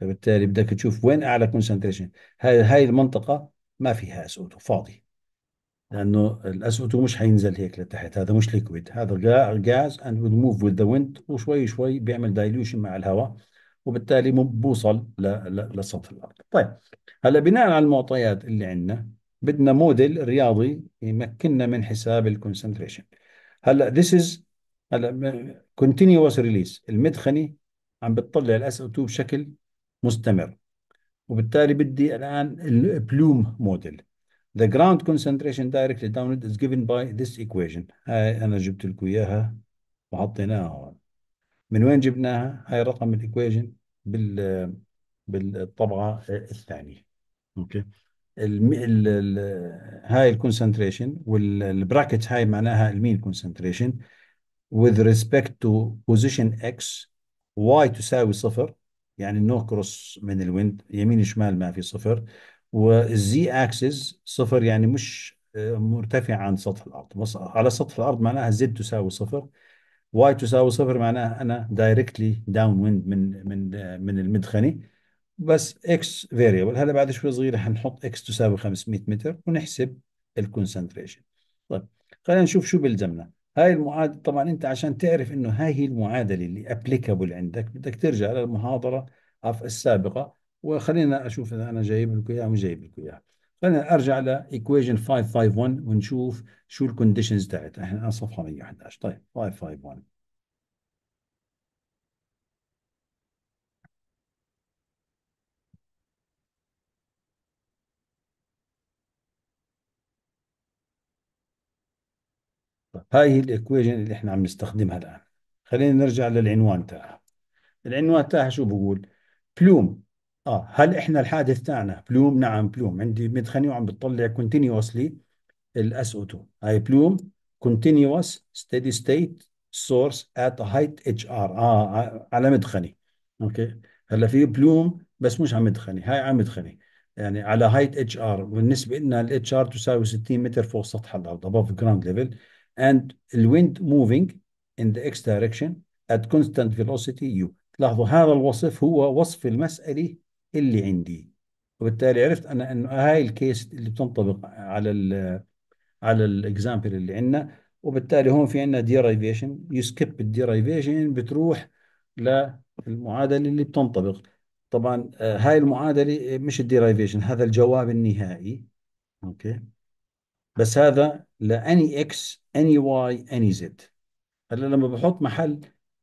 فبالتالي بدك تشوف وين اعلى كونسنتريشن هاي هاي المنطقة ما فيها اس او تو فاضي لانه الاس او تو مش حينزل هيك لتحت هذا مش ليكويد هذا غاز اند ويل موف وذ ذا ويند وشوي شوي بيعمل دايلوشن مع الهواء وبالتالي بوصل لسطح الارض طيب هلا بناء على المعطيات اللي عندنا بدنا موديل رياضي يمكننا من حساب الكونسنتريشن هلا ذيس از هلا كونتينيوس ريليس المدخنه عم بتطلع الاس او 2 بشكل مستمر وبالتالي بدي الان البلوم موديل The ground concentration directly downward is given by this equation هاي انا جبت لكم اياها وحطيناها هون من وين جبناها هاي رقم الايكويشن بال بالطبعه الثانيه اوكي okay. ال... هاي الكونسنتريشن والبراكت هاي معناها المين كونسنتريشن with respect to position x y تساوي صفر يعني نو كروس من الويند يمين شمال ما في صفر والزي اكسس صفر يعني مش آه، مرتفع عن سطح الارض على سطح الارض معناها زد تساوي صفر واي تساوي صفر معناها انا دايركتلي داون ويند من من آه، من المدخني بس اكس فاريبل هلا بعد شوي صغيره حنحط اكس تساوي 500 متر ونحسب الكونسنتريشن طيب خلينا نشوف شو بيلزمنا هاي المعادله طبعا انت عشان تعرف انه هاي هي المعادله اللي ابليكابل عندك بدك ترجع للمحاضره السابقه وخلينا اشوف اذا انا جايب لكم اياها مش جايب لكم اياها خلينا ارجع لايكويشن 551 ونشوف شو الكونديشنز تاعتها احنا على صفحه 111 طيب 551 هاي هي الايكويجن اللي احنا عم نستخدمها الآن خلينا نرجع للعنوان تاعها العنوان تاعها شو بقول بلوم اه هل احنا الحادث تاعنا بلوم نعم بلوم عندي مدخني وعم بتطلع كونتينيوسلي الاس او 2 هاي بلوم كونتينيوس ستيدي ستيت سورس ات هايت اتش ار اه على مدخني اوكي هلا في بلوم بس مش على مدخني هاي على مدخني يعني على هايت اتش ار بالنسبه لنا الاتش ار تساوي 60 متر فوق سطح الارض ابوف جراوند ليفل and الويند moving in the x direction at constant velocity u لاحظوا هذا الوصف هو وصف المسألة اللي عندي وبالتالي عرفت أنا أنه هاي الكيس اللي بتنطبق على ال على الاكزامبل اللي عندنا وبالتالي هون في عندنا ديرايفيشن يسكب الديرايفيشن بتروح للمعادلة اللي بتنطبق طبعا آه، هاي المعادلة آه، مش الديرايفيشن هذا الجواب النهائي اوكي بس هذا لأني اكس اني واي اني زد هلا لما بحط محل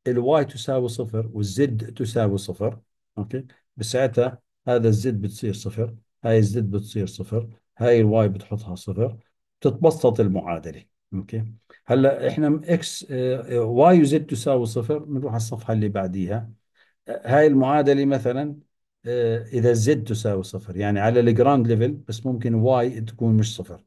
الواي تساوي صفر والزد تساوي صفر اوكي بساعتها هذا الزد بتصير صفر هاي الزد بتصير صفر هاي الواي بتحطها صفر بتتبسط المعادله اوكي هلا احنا اكس واي وزد تساوي صفر بنروح على الصفحه اللي بعديها هاي المعادله مثلا آه، اذا الزد تساوي صفر يعني على الجراند ليفل بس ممكن واي تكون مش صفر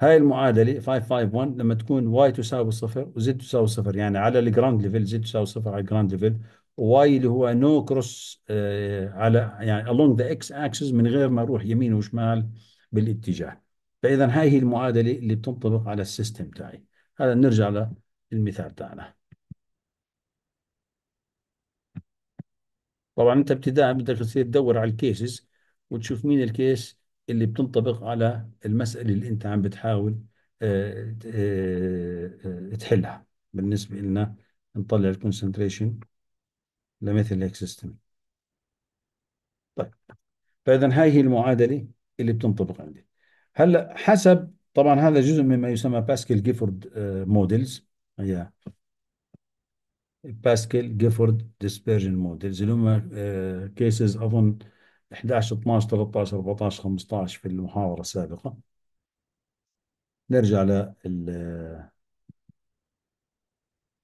هاي المعادله 551 لما تكون واي تساوي صفر وزد تساوي صفر يعني على الجراند ليفل زد تساوي صفر على الجراند ليفل واي اللي هو نو no كروس uh, آه، على يعني along the x axis من غير ما اروح يمين وشمال بالاتجاه فاذا هاي هي المعادله اللي بتنطبق على السيستم تاعي هذا نرجع للمثال تاعنا طبعا انت ابتداء بدك تصير تدور على الكيسز وتشوف مين الكيس اللي بتنطبق على المسألة اللي أنت عم بتحاول آه، آه، آه، تحلها بالنسبة لنا نطلع الكونسنتريشن لمثل هيك سيستم طيب فإذا هاي هي المعادلة اللي بتنطبق عندي هلا حسب طبعا هذا جزء مما يسمى باسكل جيفورد موديلز هي باسكل جيفورد ديسبيرجن مودلز اللي هم كيسز اظن 11 12 13 14 15 في المحاضرة السابقة نرجع ال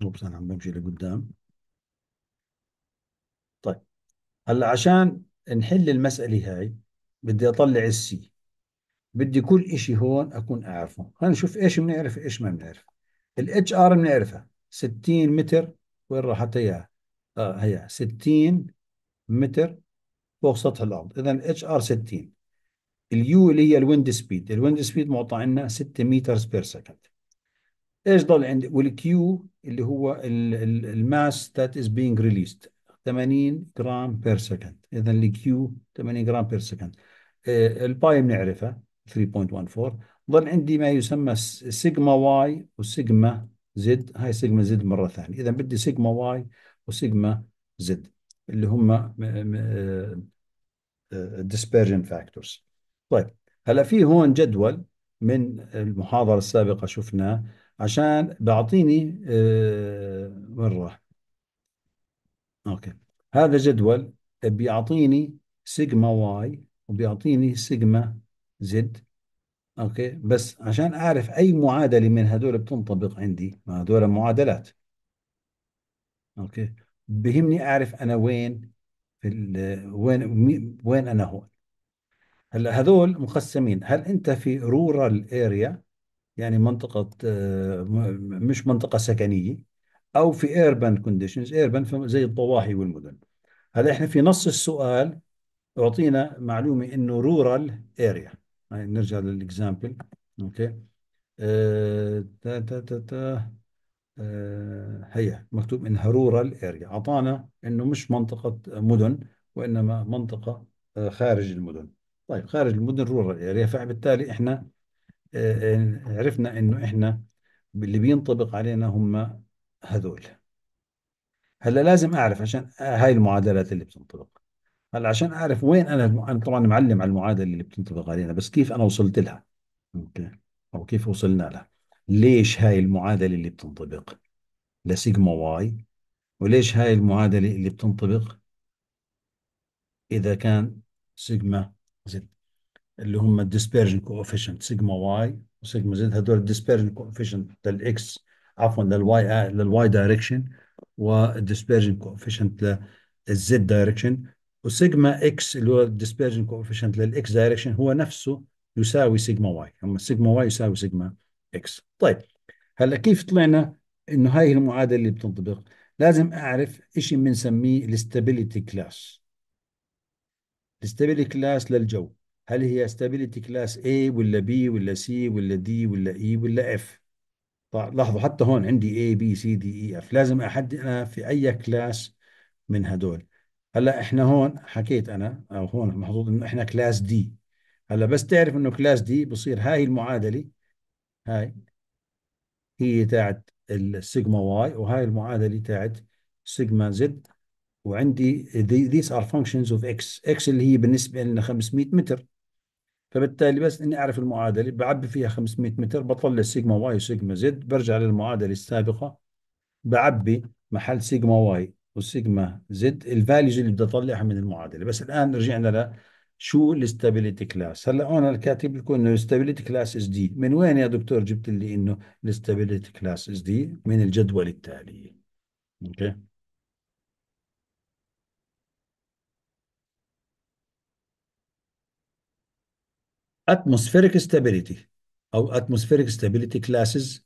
اوبس انا عم بمشي لقدام طيب هلا عشان نحل المسألة هاي بدي اطلع السي بدي كل شيء هون اكون اعرفه خلينا نشوف ايش بنعرف ايش ما بنعرف الاتش ار بنعرفها 60 متر وين راحت هي آه هي 60 متر فوق سطح الارض اذا اتش ار 60 اليو اللي هي الويند سبيد الويند سبيد معطى عندنا 6 متر بير سكند ايش ضل عندي والكيو اللي هو الماس ذات از بينج ريليست 80 جرام بير سكند اذا الكيو 80 جرام بير سكند الباي بنعرفها 3.14 ضل عندي ما يسمى سيجما واي وسيجما زد هاي سيجما زد مره ثانيه اذا بدي سيجما واي وسيجما زد اللي هم آه، آه، dispersion فاكتورز طيب هلا في هون جدول من المحاضرة السابقة شفناه عشان بعطيني آه، وين راح اوكي هذا جدول بيعطيني سيجما واي وبيعطيني سيجما زد اوكي بس عشان اعرف اي معادله من هذول بتنطبق عندي ما هذول معادلات اوكي بهمني اعرف انا وين في وين وين انا هون هلا هذول مقسمين هل انت في رورال اريا يعني منطقة آه، مش منطقة سكنية أو في ايربان كونديشنز ايربان زي الضواحي والمدن هلا احنا في نص السؤال أعطينا معلومة إنه رورال اريا يعني نرجع للإكزامبل أوكي آه، تا تا تا تا هي مكتوب انها رورال اريا اعطانا انه مش منطقه مدن وانما منطقه آه، خارج المدن طيب خارج المدن رورال اريا فبالتالي احنا آه، آه، عرفنا انه احنا اللي بينطبق علينا هم هذول هلا لازم اعرف عشان هاي المعادلات اللي بتنطبق هلا عشان اعرف وين انا انا طبعا معلم على المعادله اللي بتنطبق علينا بس كيف انا وصلت لها اوكي او كيف وصلنا لها ليش هاي المعادلة اللي بتنطبق لسيجما واي وليش هاي المعادلة اللي بتنطبق إذا كان سيجما زد اللي هم الديسبيرجن كوفيشنت سيجما واي وسيجما زد هدول الديسبيرجن كوفيشنت للإكس عفوا للواي للواي دايركشن والديسبيرجن كوفيشنت للزد دايركشن وسيجما اكس اللي هو الديسبيرجن كوفيشنت للاكس دايركشن هو نفسه يساوي سيجما واي هم سيجما واي يساوي سيجما اكس طيب هلا كيف طلعنا انه هاي المعادله اللي بتنطبق لازم اعرف شيء بنسميه الاستابيليتي كلاس الاستابيليتي كلاس للجو هل هي استابيليتي كلاس اي ولا بي ولا سي ولا دي ولا اي e ولا اف طيب لاحظوا حتى هون عندي اي بي سي دي اي اف لازم احدد انا في اي كلاس من هدول هلا احنا هون حكيت انا او هون محظوظ انه احنا كلاس دي هلا بس تعرف انه كلاس دي بصير هاي المعادله هاي هي تاعت السيجما واي وهاي المعادله تاعت سيجما زد وعندي these are functions of x x اللي هي بالنسبه لنا 500 متر فبالتالي بس اني اعرف المعادله بعبي فيها 500 متر بطلع سيجما واي وسيجما زد برجع للمعادله السابقه بعبي محل سيجما واي وسيجما زد الفاليوز اللي بدي اطلعها من المعادله بس الان رجعنا ل شو الاستابيليتي كلاس هلا انا الكاتب لكم انه الاستابيليتي كلاس اس دي من وين يا دكتور جبت لي انه الاستابيليتي كلاس اس دي من الجدول التالي اوكي اتموسفيريك atmospheric stability او atmospheric stability classes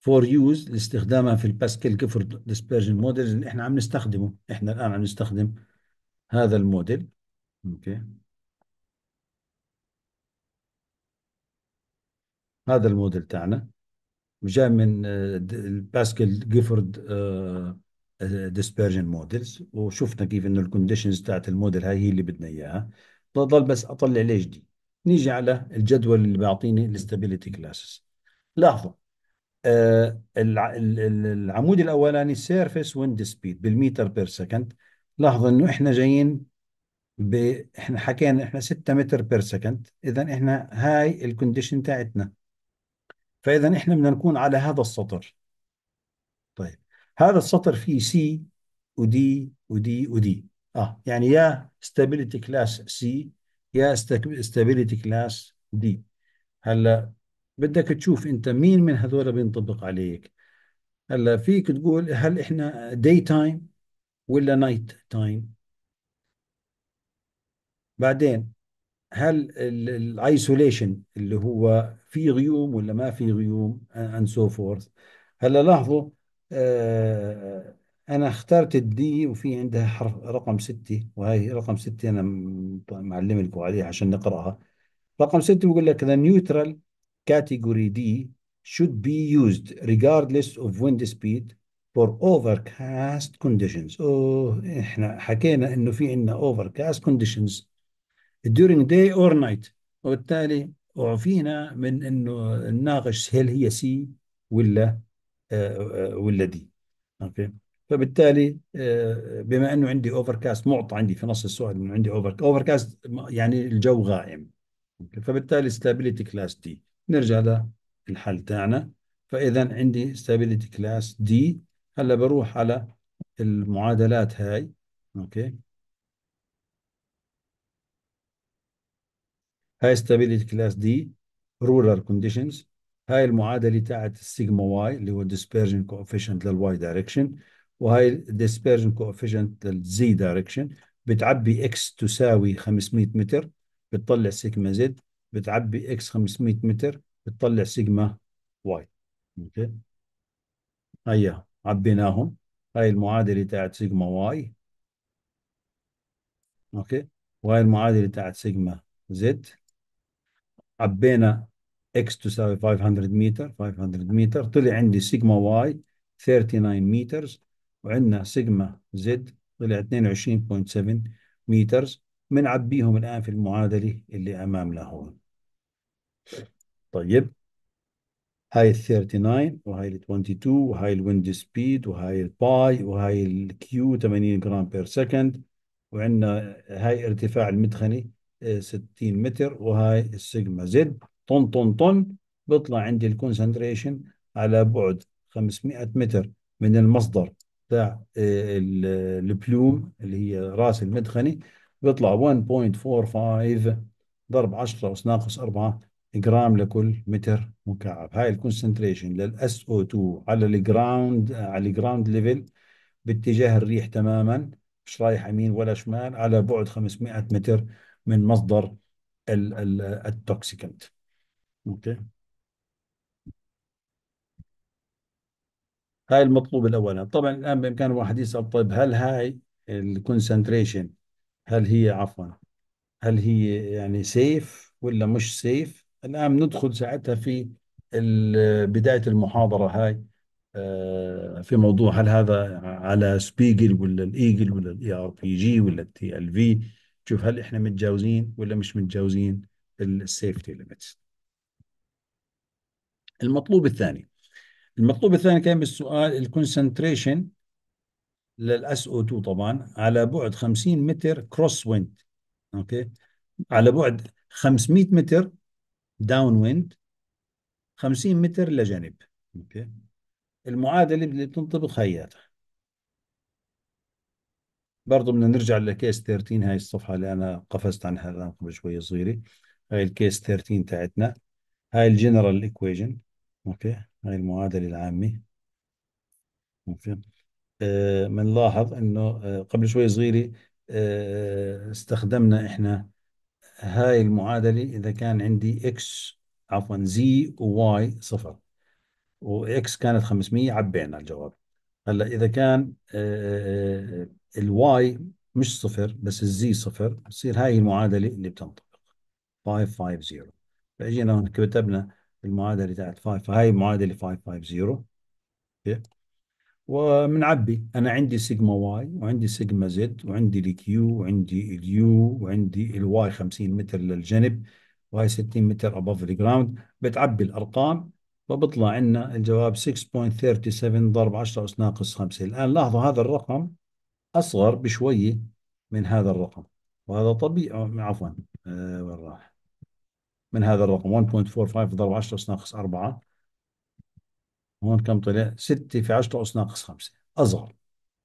فور يوز لاستخدامها في الباسكل كفر ديسبيرجن موديل اللي احنا عم نستخدمه احنا الان عم نستخدم هذا الموديل اوكي okay. هذا الموديل تاعنا وجاء من آه، الباسكل جيفورد آه، آه، ديسبيرجن موديلز وشفنا كيف انه الكونديشنز تاعت الموديل هاي هي اللي بدنا اياها بضل بس اطلع ليش دي نيجي على الجدول اللي بيعطيني الاستابيليتي كلاسز لاحظوا العمود الاولاني سيرفيس ويند سبيد بالمتر بير سكند لاحظوا انه احنا جايين ب... احنا حكينا احنا 6 متر بير سكند اذا احنا هاي الكونديشن تاعتنا فإذا إحنا بدنا نكون على هذا السطر طيب هذا السطر فيه سي ودي ودي ودي آه يعني يا ستابيليتي كلاس سي يا ستابيليتي كلاس دي هلا بدك تشوف أنت مين من هذول بينطبق عليك هلا فيك تقول هل إحنا داي تايم ولا نايت تايم بعدين هل الايسوليشن اللي هو في غيوم ولا ما في غيوم ان سو فورث هلا لاحظوا آه، انا اخترت الدي وفي عندها حرف رقم ستة وهي رقم ستة انا معلم لكم عليها عشان نقراها رقم ستة بيقول لك ذا نيوترال كاتيجوري دي should be used regardless of wind speed for overcast conditions اوه احنا حكينا انه في عندنا overcast conditions during day or night وبالتالي أعفينا من أنه نناقش هل هي سي ولا آه، آه، ولا دي أوكي فبالتالي آه، بما أنه عندي اوفر كاست معطى عندي في نص السؤال أنه عندي اوفر اوفر كاست يعني الجو غائم فبالتالي ستابيليتي كلاس دي نرجع للحل تاعنا فإذا عندي ستابيليتي كلاس دي هلا بروح على المعادلات هاي أوكي هاي ستابيليتي كلاس دي رولر كونديشنز هاي المعادله تاعت السيجما واي اللي هو ديسبيرجن كوفيشنت للواي دايركشن وهاي الديسبيرجن كوفيشنت للزي دايركشن بتعبي اكس تساوي 500 متر بتطلع سيجما زد بتعبي اكس 500 متر بتطلع سيجما واي اوكي هيا عبيناهم هاي المعادله تاعت سيجما واي اوكي وهي المعادله تاعت سيجما زد عبينا اكس تساوي 500 متر 500 متر طلع عندي سيجما واي 39 مترز وعندنا سيجما زد طلع 22.7 مترز بنعبيهم الآن في المعادلة اللي أمامنا هون طيب هاي ال 39 وهاي ال 22 وهاي الويند سبيد وهاي الباي وهاي الكيو 80 جرام بير سكند وعندنا هاي ارتفاع المدخنة 60 متر وهاي السيجما زد طن طن طن بيطلع عندي الكونسنتريشن على بعد 500 متر من المصدر تاع آه، البلوم اللي هي راس المدخنه بيطلع 1.45 ضرب 10 أس ناقص 4 جرام لكل متر مكعب هاي الكونسنتريشن للاس او 2 على الجراوند على الجراوند ليفل باتجاه الريح تماما مش رايح يمين ولا شمال على بعد 500 متر من مصدر التوكسيكنت اوكي هاي المطلوب الاول طبعا الان بامكان الواحد يسال طيب هل هاي الكونسنتريشن هل هي عفوا هل هي يعني سيف ولا مش سيف الان ندخل ساعتها في بدايه المحاضره هاي آه، في موضوع هل هذا على سبيجل ولا الايجل ولا الاي ار بي جي ولا التي ال في شوف هل احنا متجاوزين ولا مش متجاوزين السيفتي ليميتس المطلوب الثاني المطلوب الثاني كان بالسؤال الكونسنتريشن للاس او 2 طبعا على بعد 50 متر كروس ويند اوكي على بعد 500 متر داون ويند 50 متر لجنب اوكي المعادله اللي بتنطبق هياتها برضه بدنا نرجع لكيس 13 هاي الصفحة اللي أنا قفزت عنها الآن قبل شوي صغيرة هاي الكيس 13 تاعتنا هاي الجنرال إيكويجن أوكي هاي المعادلة العامة أوكي بنلاحظ آه إنه آه قبل شوي صغيرة آه استخدمنا إحنا هاي المعادلة إذا كان عندي إكس عفوا زي وواي صفر وإكس كانت 500 عبينا الجواب هلا إذا كان آه، آه، آه، الواي مش صفر بس الزي صفر بتصير هاي المعادله اللي بتنطبق 550 فاجينا كتبنا المعادله تاعت 5 فهاي المعادله 550 اوكي ومنعبي انا عندي سيجما واي وعندي سيجما زد وعندي الكيو وعندي اليو وعندي الواي 50 متر للجنب وهي 60 متر ابف جراوند بتعبي الارقام فبطلع عندنا الجواب 6.37 ضرب 10 اس ناقص 5 الان لاحظوا هذا الرقم أصغر بشوية من هذا الرقم وهذا طبيعي عفوا آه، وين راح من هذا الرقم 1.45 ضرب 10 أس ناقص 4 هون كم طلع 6 في 10 أس ناقص 5 أصغر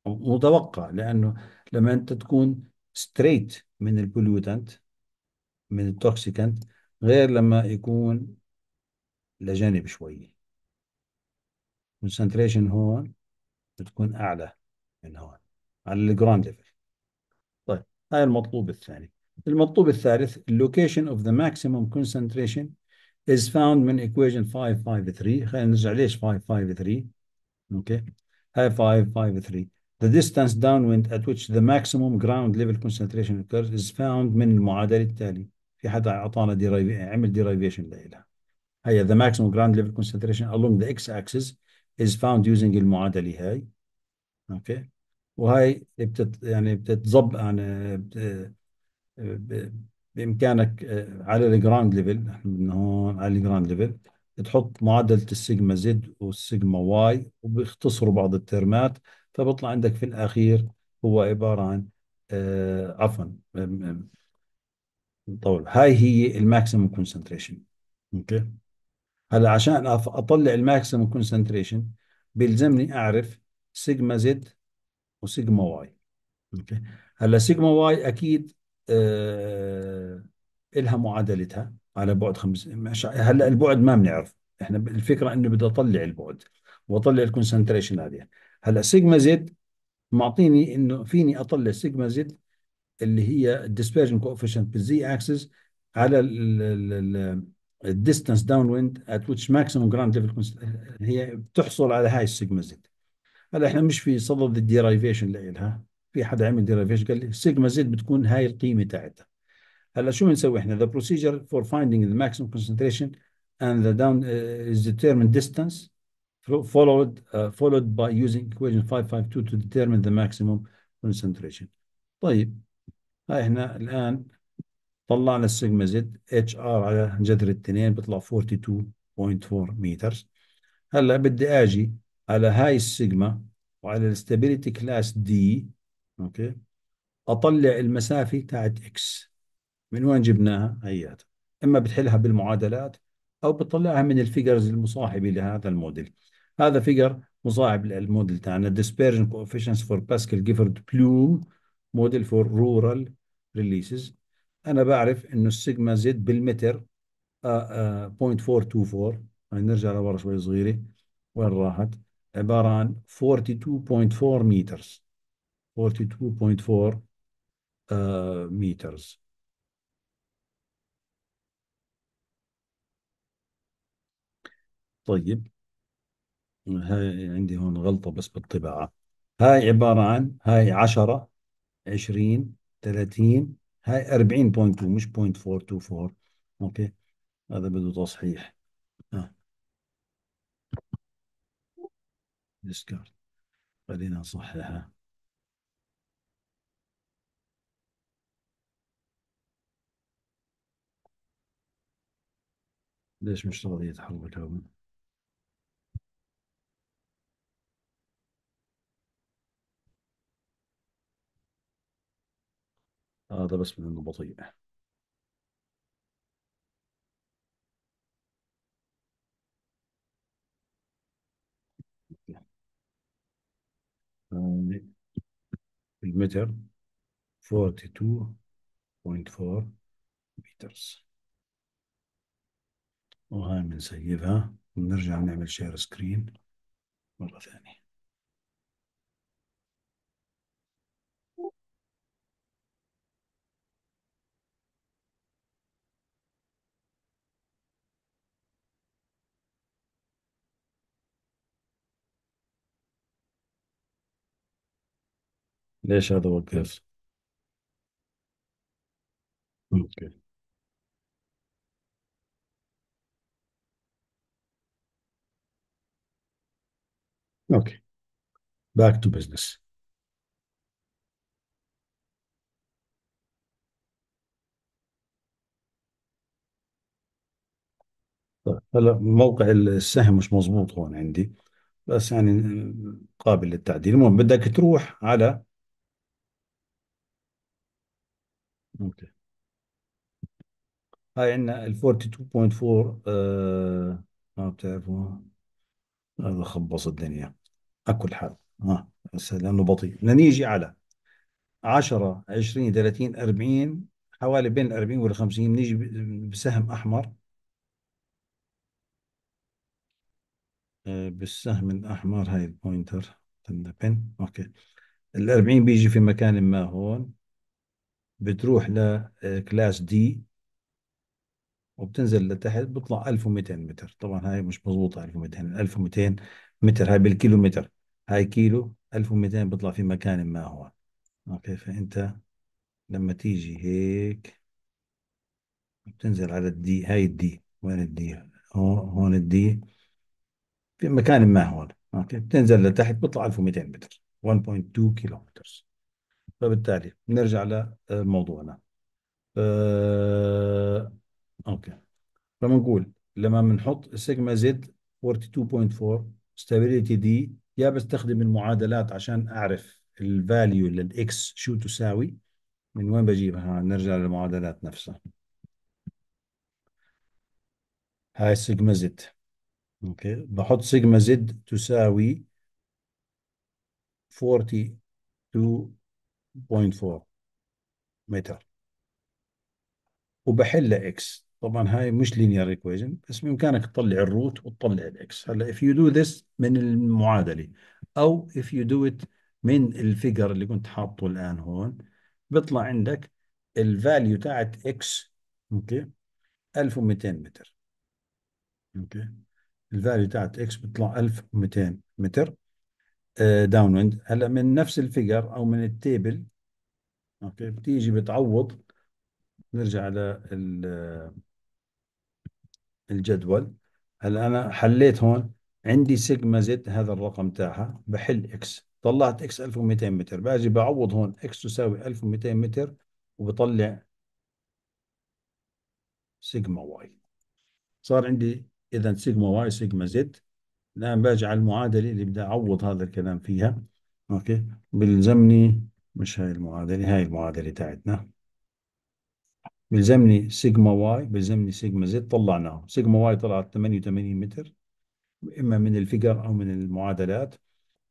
متوقع لأنه لما أنت تكون ستريت من البوليوتنت من التوكسيكنت غير لما يكون لجانب شوية concentration هون بتكون أعلى من هون على الجراند ليفل طيب هاي المطلوب الثاني المطلوب الثالث اللوكيشن اوف ذا ماكسيمم concentration is found من equation 553 خلينا نرجع ليش 553 اوكي هاي 553 The distance downwind at which the maximum ground level concentration occurs is found من المعادلة التالي في حدا أعطانا ديرايف عمل derivation لإلها هي the maximum ground level concentration along the x axis is found using المعادلة هاي اوكي وهي بتت يعني بتتظب يعني بت... بامكانك آه، على الجراند ليفل احنا بدنا هون على الجراند ليفل تحط معادله السيجما زد والسيجما واي وبيختصروا بعض الترمات فبيطلع عندك في الاخير هو عباره عن آه عفوا آه، آه، طول هاي هي الماكسيمم كونسنتريشن اوكي هلا عشان اطلع الماكسيمم كونسنتريشن بيلزمني اعرف سيجما زد وسيجما واي اوكي هلا سيجما واي اكيد آه الها معادلتها على بعد خمس مش... هلا البعد ما بنعرف احنا الفكره انه بدي اطلع البعد واطلع الكونسنتريشن هذه هلا سيجما زد معطيني انه فيني اطلع سيجما زد اللي هي الديسبيرجن كوفيشنت بالزي اكسس على الديستانس داون ويند ات ويتش ماكسيموم جراوند ليفل هي بتحصل على هاي السيجما زد هلا احنا مش في صدد الديرايفيشن لإلها في حدا عمل ديرايفيشن قال لي سيجما زد بتكون هاي القيمه تاعتها هلا شو بنسوي احنا the procedure for finding the maximum concentration and the down از uh, is ديستانس distance followed باي uh, يوزينج by using equation 552 to determine the maximum concentration طيب هاي احنا الان طلعنا السيجما زد اتش ار على جذر الاثنين بيطلع 42.4 متر هلا بدي اجي على هاي السيجما وعلى الاستابيليتي كلاس دي اوكي اطلع المسافه تاعت اكس من وين جبناها هيات اما بتحلها بالمعادلات او بتطلعها من الفيجرز المصاحبه لهذا الموديل هذا فيجر مصاحب للموديل تاعنا ديسبيرجن كوفيشنس فور باسكال جيفرد بلوم موديل فور رورال ريليسز انا بعرف انه السيجما زد بالمتر 0.424 آه، آه، نرجع لورا شوي صغيره وين راحت عبارة عن 42.4 متر 42.4 متر طيب هاي عندي هون غلطة بس بالطباعة هاي عبارة عن هاي 10 20 30 هاي 40.2 مش 0.424 اوكي هذا بده تصحيح ديسكارد خلينا نصححها ليش مش راضي يتحرك هون هذا بس من انه بطيء المتر 42.4 مترز وهاي بنسيبها ونرجع نعمل شير سكرين مرة ثانية ليش هذا وقف؟ اوكي اوكي باك تو بزنس طيب هلا موقع السهم مش مضبوط هون عندي بس يعني قابل للتعديل المهم بدك تروح على اوكي هاي عندنا ال 42.4 آه، ما بتعرفوا هذا خبص الدنيا اكل حال ها هسه لانه بطيء بدنا نيجي على 10 20 30 40 حوالي بين ال 40 وال 50 بنيجي بسهم احمر آه، بالسهم الاحمر هاي البوينتر بن اوكي ال 40 بيجي في مكان ما هون بتروح لكلاس آه، دي وبتنزل لتحت بيطلع 1200 متر طبعا هاي مش مضبوطة 1200 1200 متر هاي بالكيلومتر هاي كيلو 1200 بيطلع في مكان ما هون اوكي فانت لما تيجي هيك بتنزل على الدي هاي الدي وين الدي هون الدي في مكان ما هون اوكي بتنزل لتحت بيطلع 1200 متر 1.2 كيلومتر فبالتالي نرجع لموضوعنا أه... اوكي فبنقول لما بنحط سيجما زد 42.4 ستابيليتي دي يا بستخدم المعادلات عشان اعرف الفاليو للاكس شو تساوي من وين بجيبها نرجع للمعادلات نفسها هاي سيجما زد اوكي بحط سيجما زد تساوي 42 0.4 متر وبحلها اكس طبعا هاي مش لينير ايكويشن بس بامكانك تطلع الروت وتطلع الاكس هلا اف يو دو ذس من المعادله او اف يو دو ات من الفيجر اللي كنت حاطه الان هون بيطلع عندك الفاليو تاعت اكس اوكي 1200 متر اوكي الفاليو تاعت اكس بيطلع 1200 متر داون آه، ويند هلا من نفس الفيجر او من التيبل اوكي بتيجي بتعوض نرجع على آه، الجدول هلا انا حليت هون عندي سيجما زد هذا الرقم تاعها بحل اكس طلعت اكس 1200 متر باجي بعوض هون اكس تساوي 1200 متر وبطلع سيجما واي صار عندي اذا سيجما واي سيجما زد الآن باجي على المعادلة اللي بدي أعوض هذا الكلام فيها أوكي بلزمني مش هاي المعادلة هاي المعادلة تاعتنا بلزمني سيجما واي بلزمني سيجما زد طلعناه سيجما واي طلعت 88 متر إما من الفيجر أو من المعادلات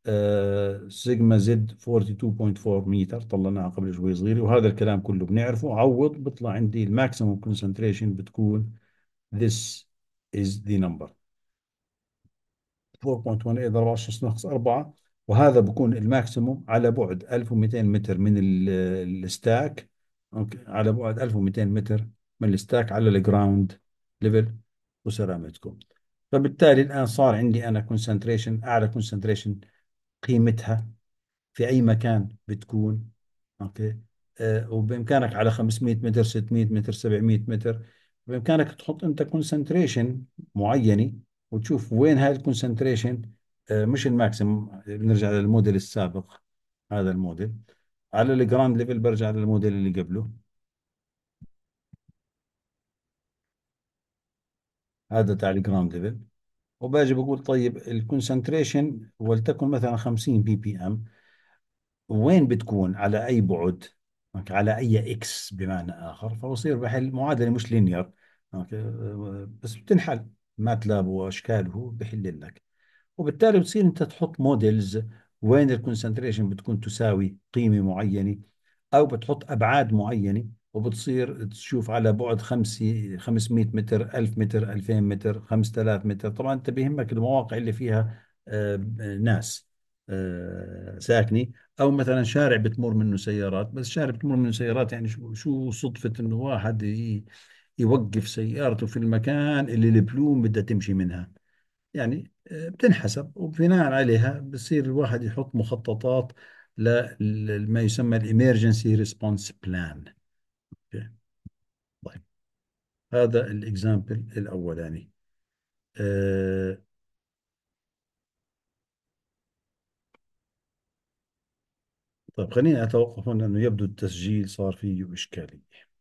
آه سيجما زد 42.4 متر طلعناها قبل شوي صغيرة وهذا الكلام كله بنعرفه عوض بطلع عندي الماكسيموم كونسنتريشن بتكون this is the number 4.18 ضرب 10 ناقص 4 وهذا بكون الماكسيموم على بعد 1200 متر من الستاك اوكي على بعد 1200 متر من الستاك على الجراوند ليفل وسلامتكم فبالتالي الان صار عندي انا كونسنتريشن اعلى كونسنتريشن قيمتها في اي مكان بتكون اوكي أه وبامكانك على 500 متر 600 متر 700 متر بامكانك تحط انت كونسنتريشن معينه وتشوف وين هاي الكونسنتريشن آه، مش الماكسيم بنرجع للموديل السابق هذا الموديل على الجراند ليفل برجع للموديل اللي قبله هذا تاع الجراند ليفل وباجي بقول طيب الكونسنتريشن ولتكن مثلا 50 بي بي ام وين بتكون على اي بعد على اي اكس بمعنى اخر فبصير بحل معادله مش لينير أوكي. آه، بس بتنحل ماتلاب واشكاله بحل لك وبالتالي بتصير انت تحط موديلز وين الكونسنتريشن بتكون تساوي قيمه معينه او بتحط ابعاد معينه وبتصير تشوف على بعد 5 500 متر 1000 متر 2000 متر 5000 متر طبعا انت بيهمك المواقع اللي فيها آه، ناس ساكني آه، ساكنه او مثلا شارع بتمر منه سيارات بس شارع بتمر منه سيارات يعني شو شو صدفه انه واحد يوقف سيارته في المكان اللي البلوم بدها تمشي منها يعني آه، بتنحسب وبناء عليها بصير الواحد يحط مخططات لما يسمى الامرجنسي ريسبونس بلان طيب هذا الاكزامبل الاولاني آه، طيب خليني اتوقف هنا انه يبدو التسجيل صار فيه اشكاليه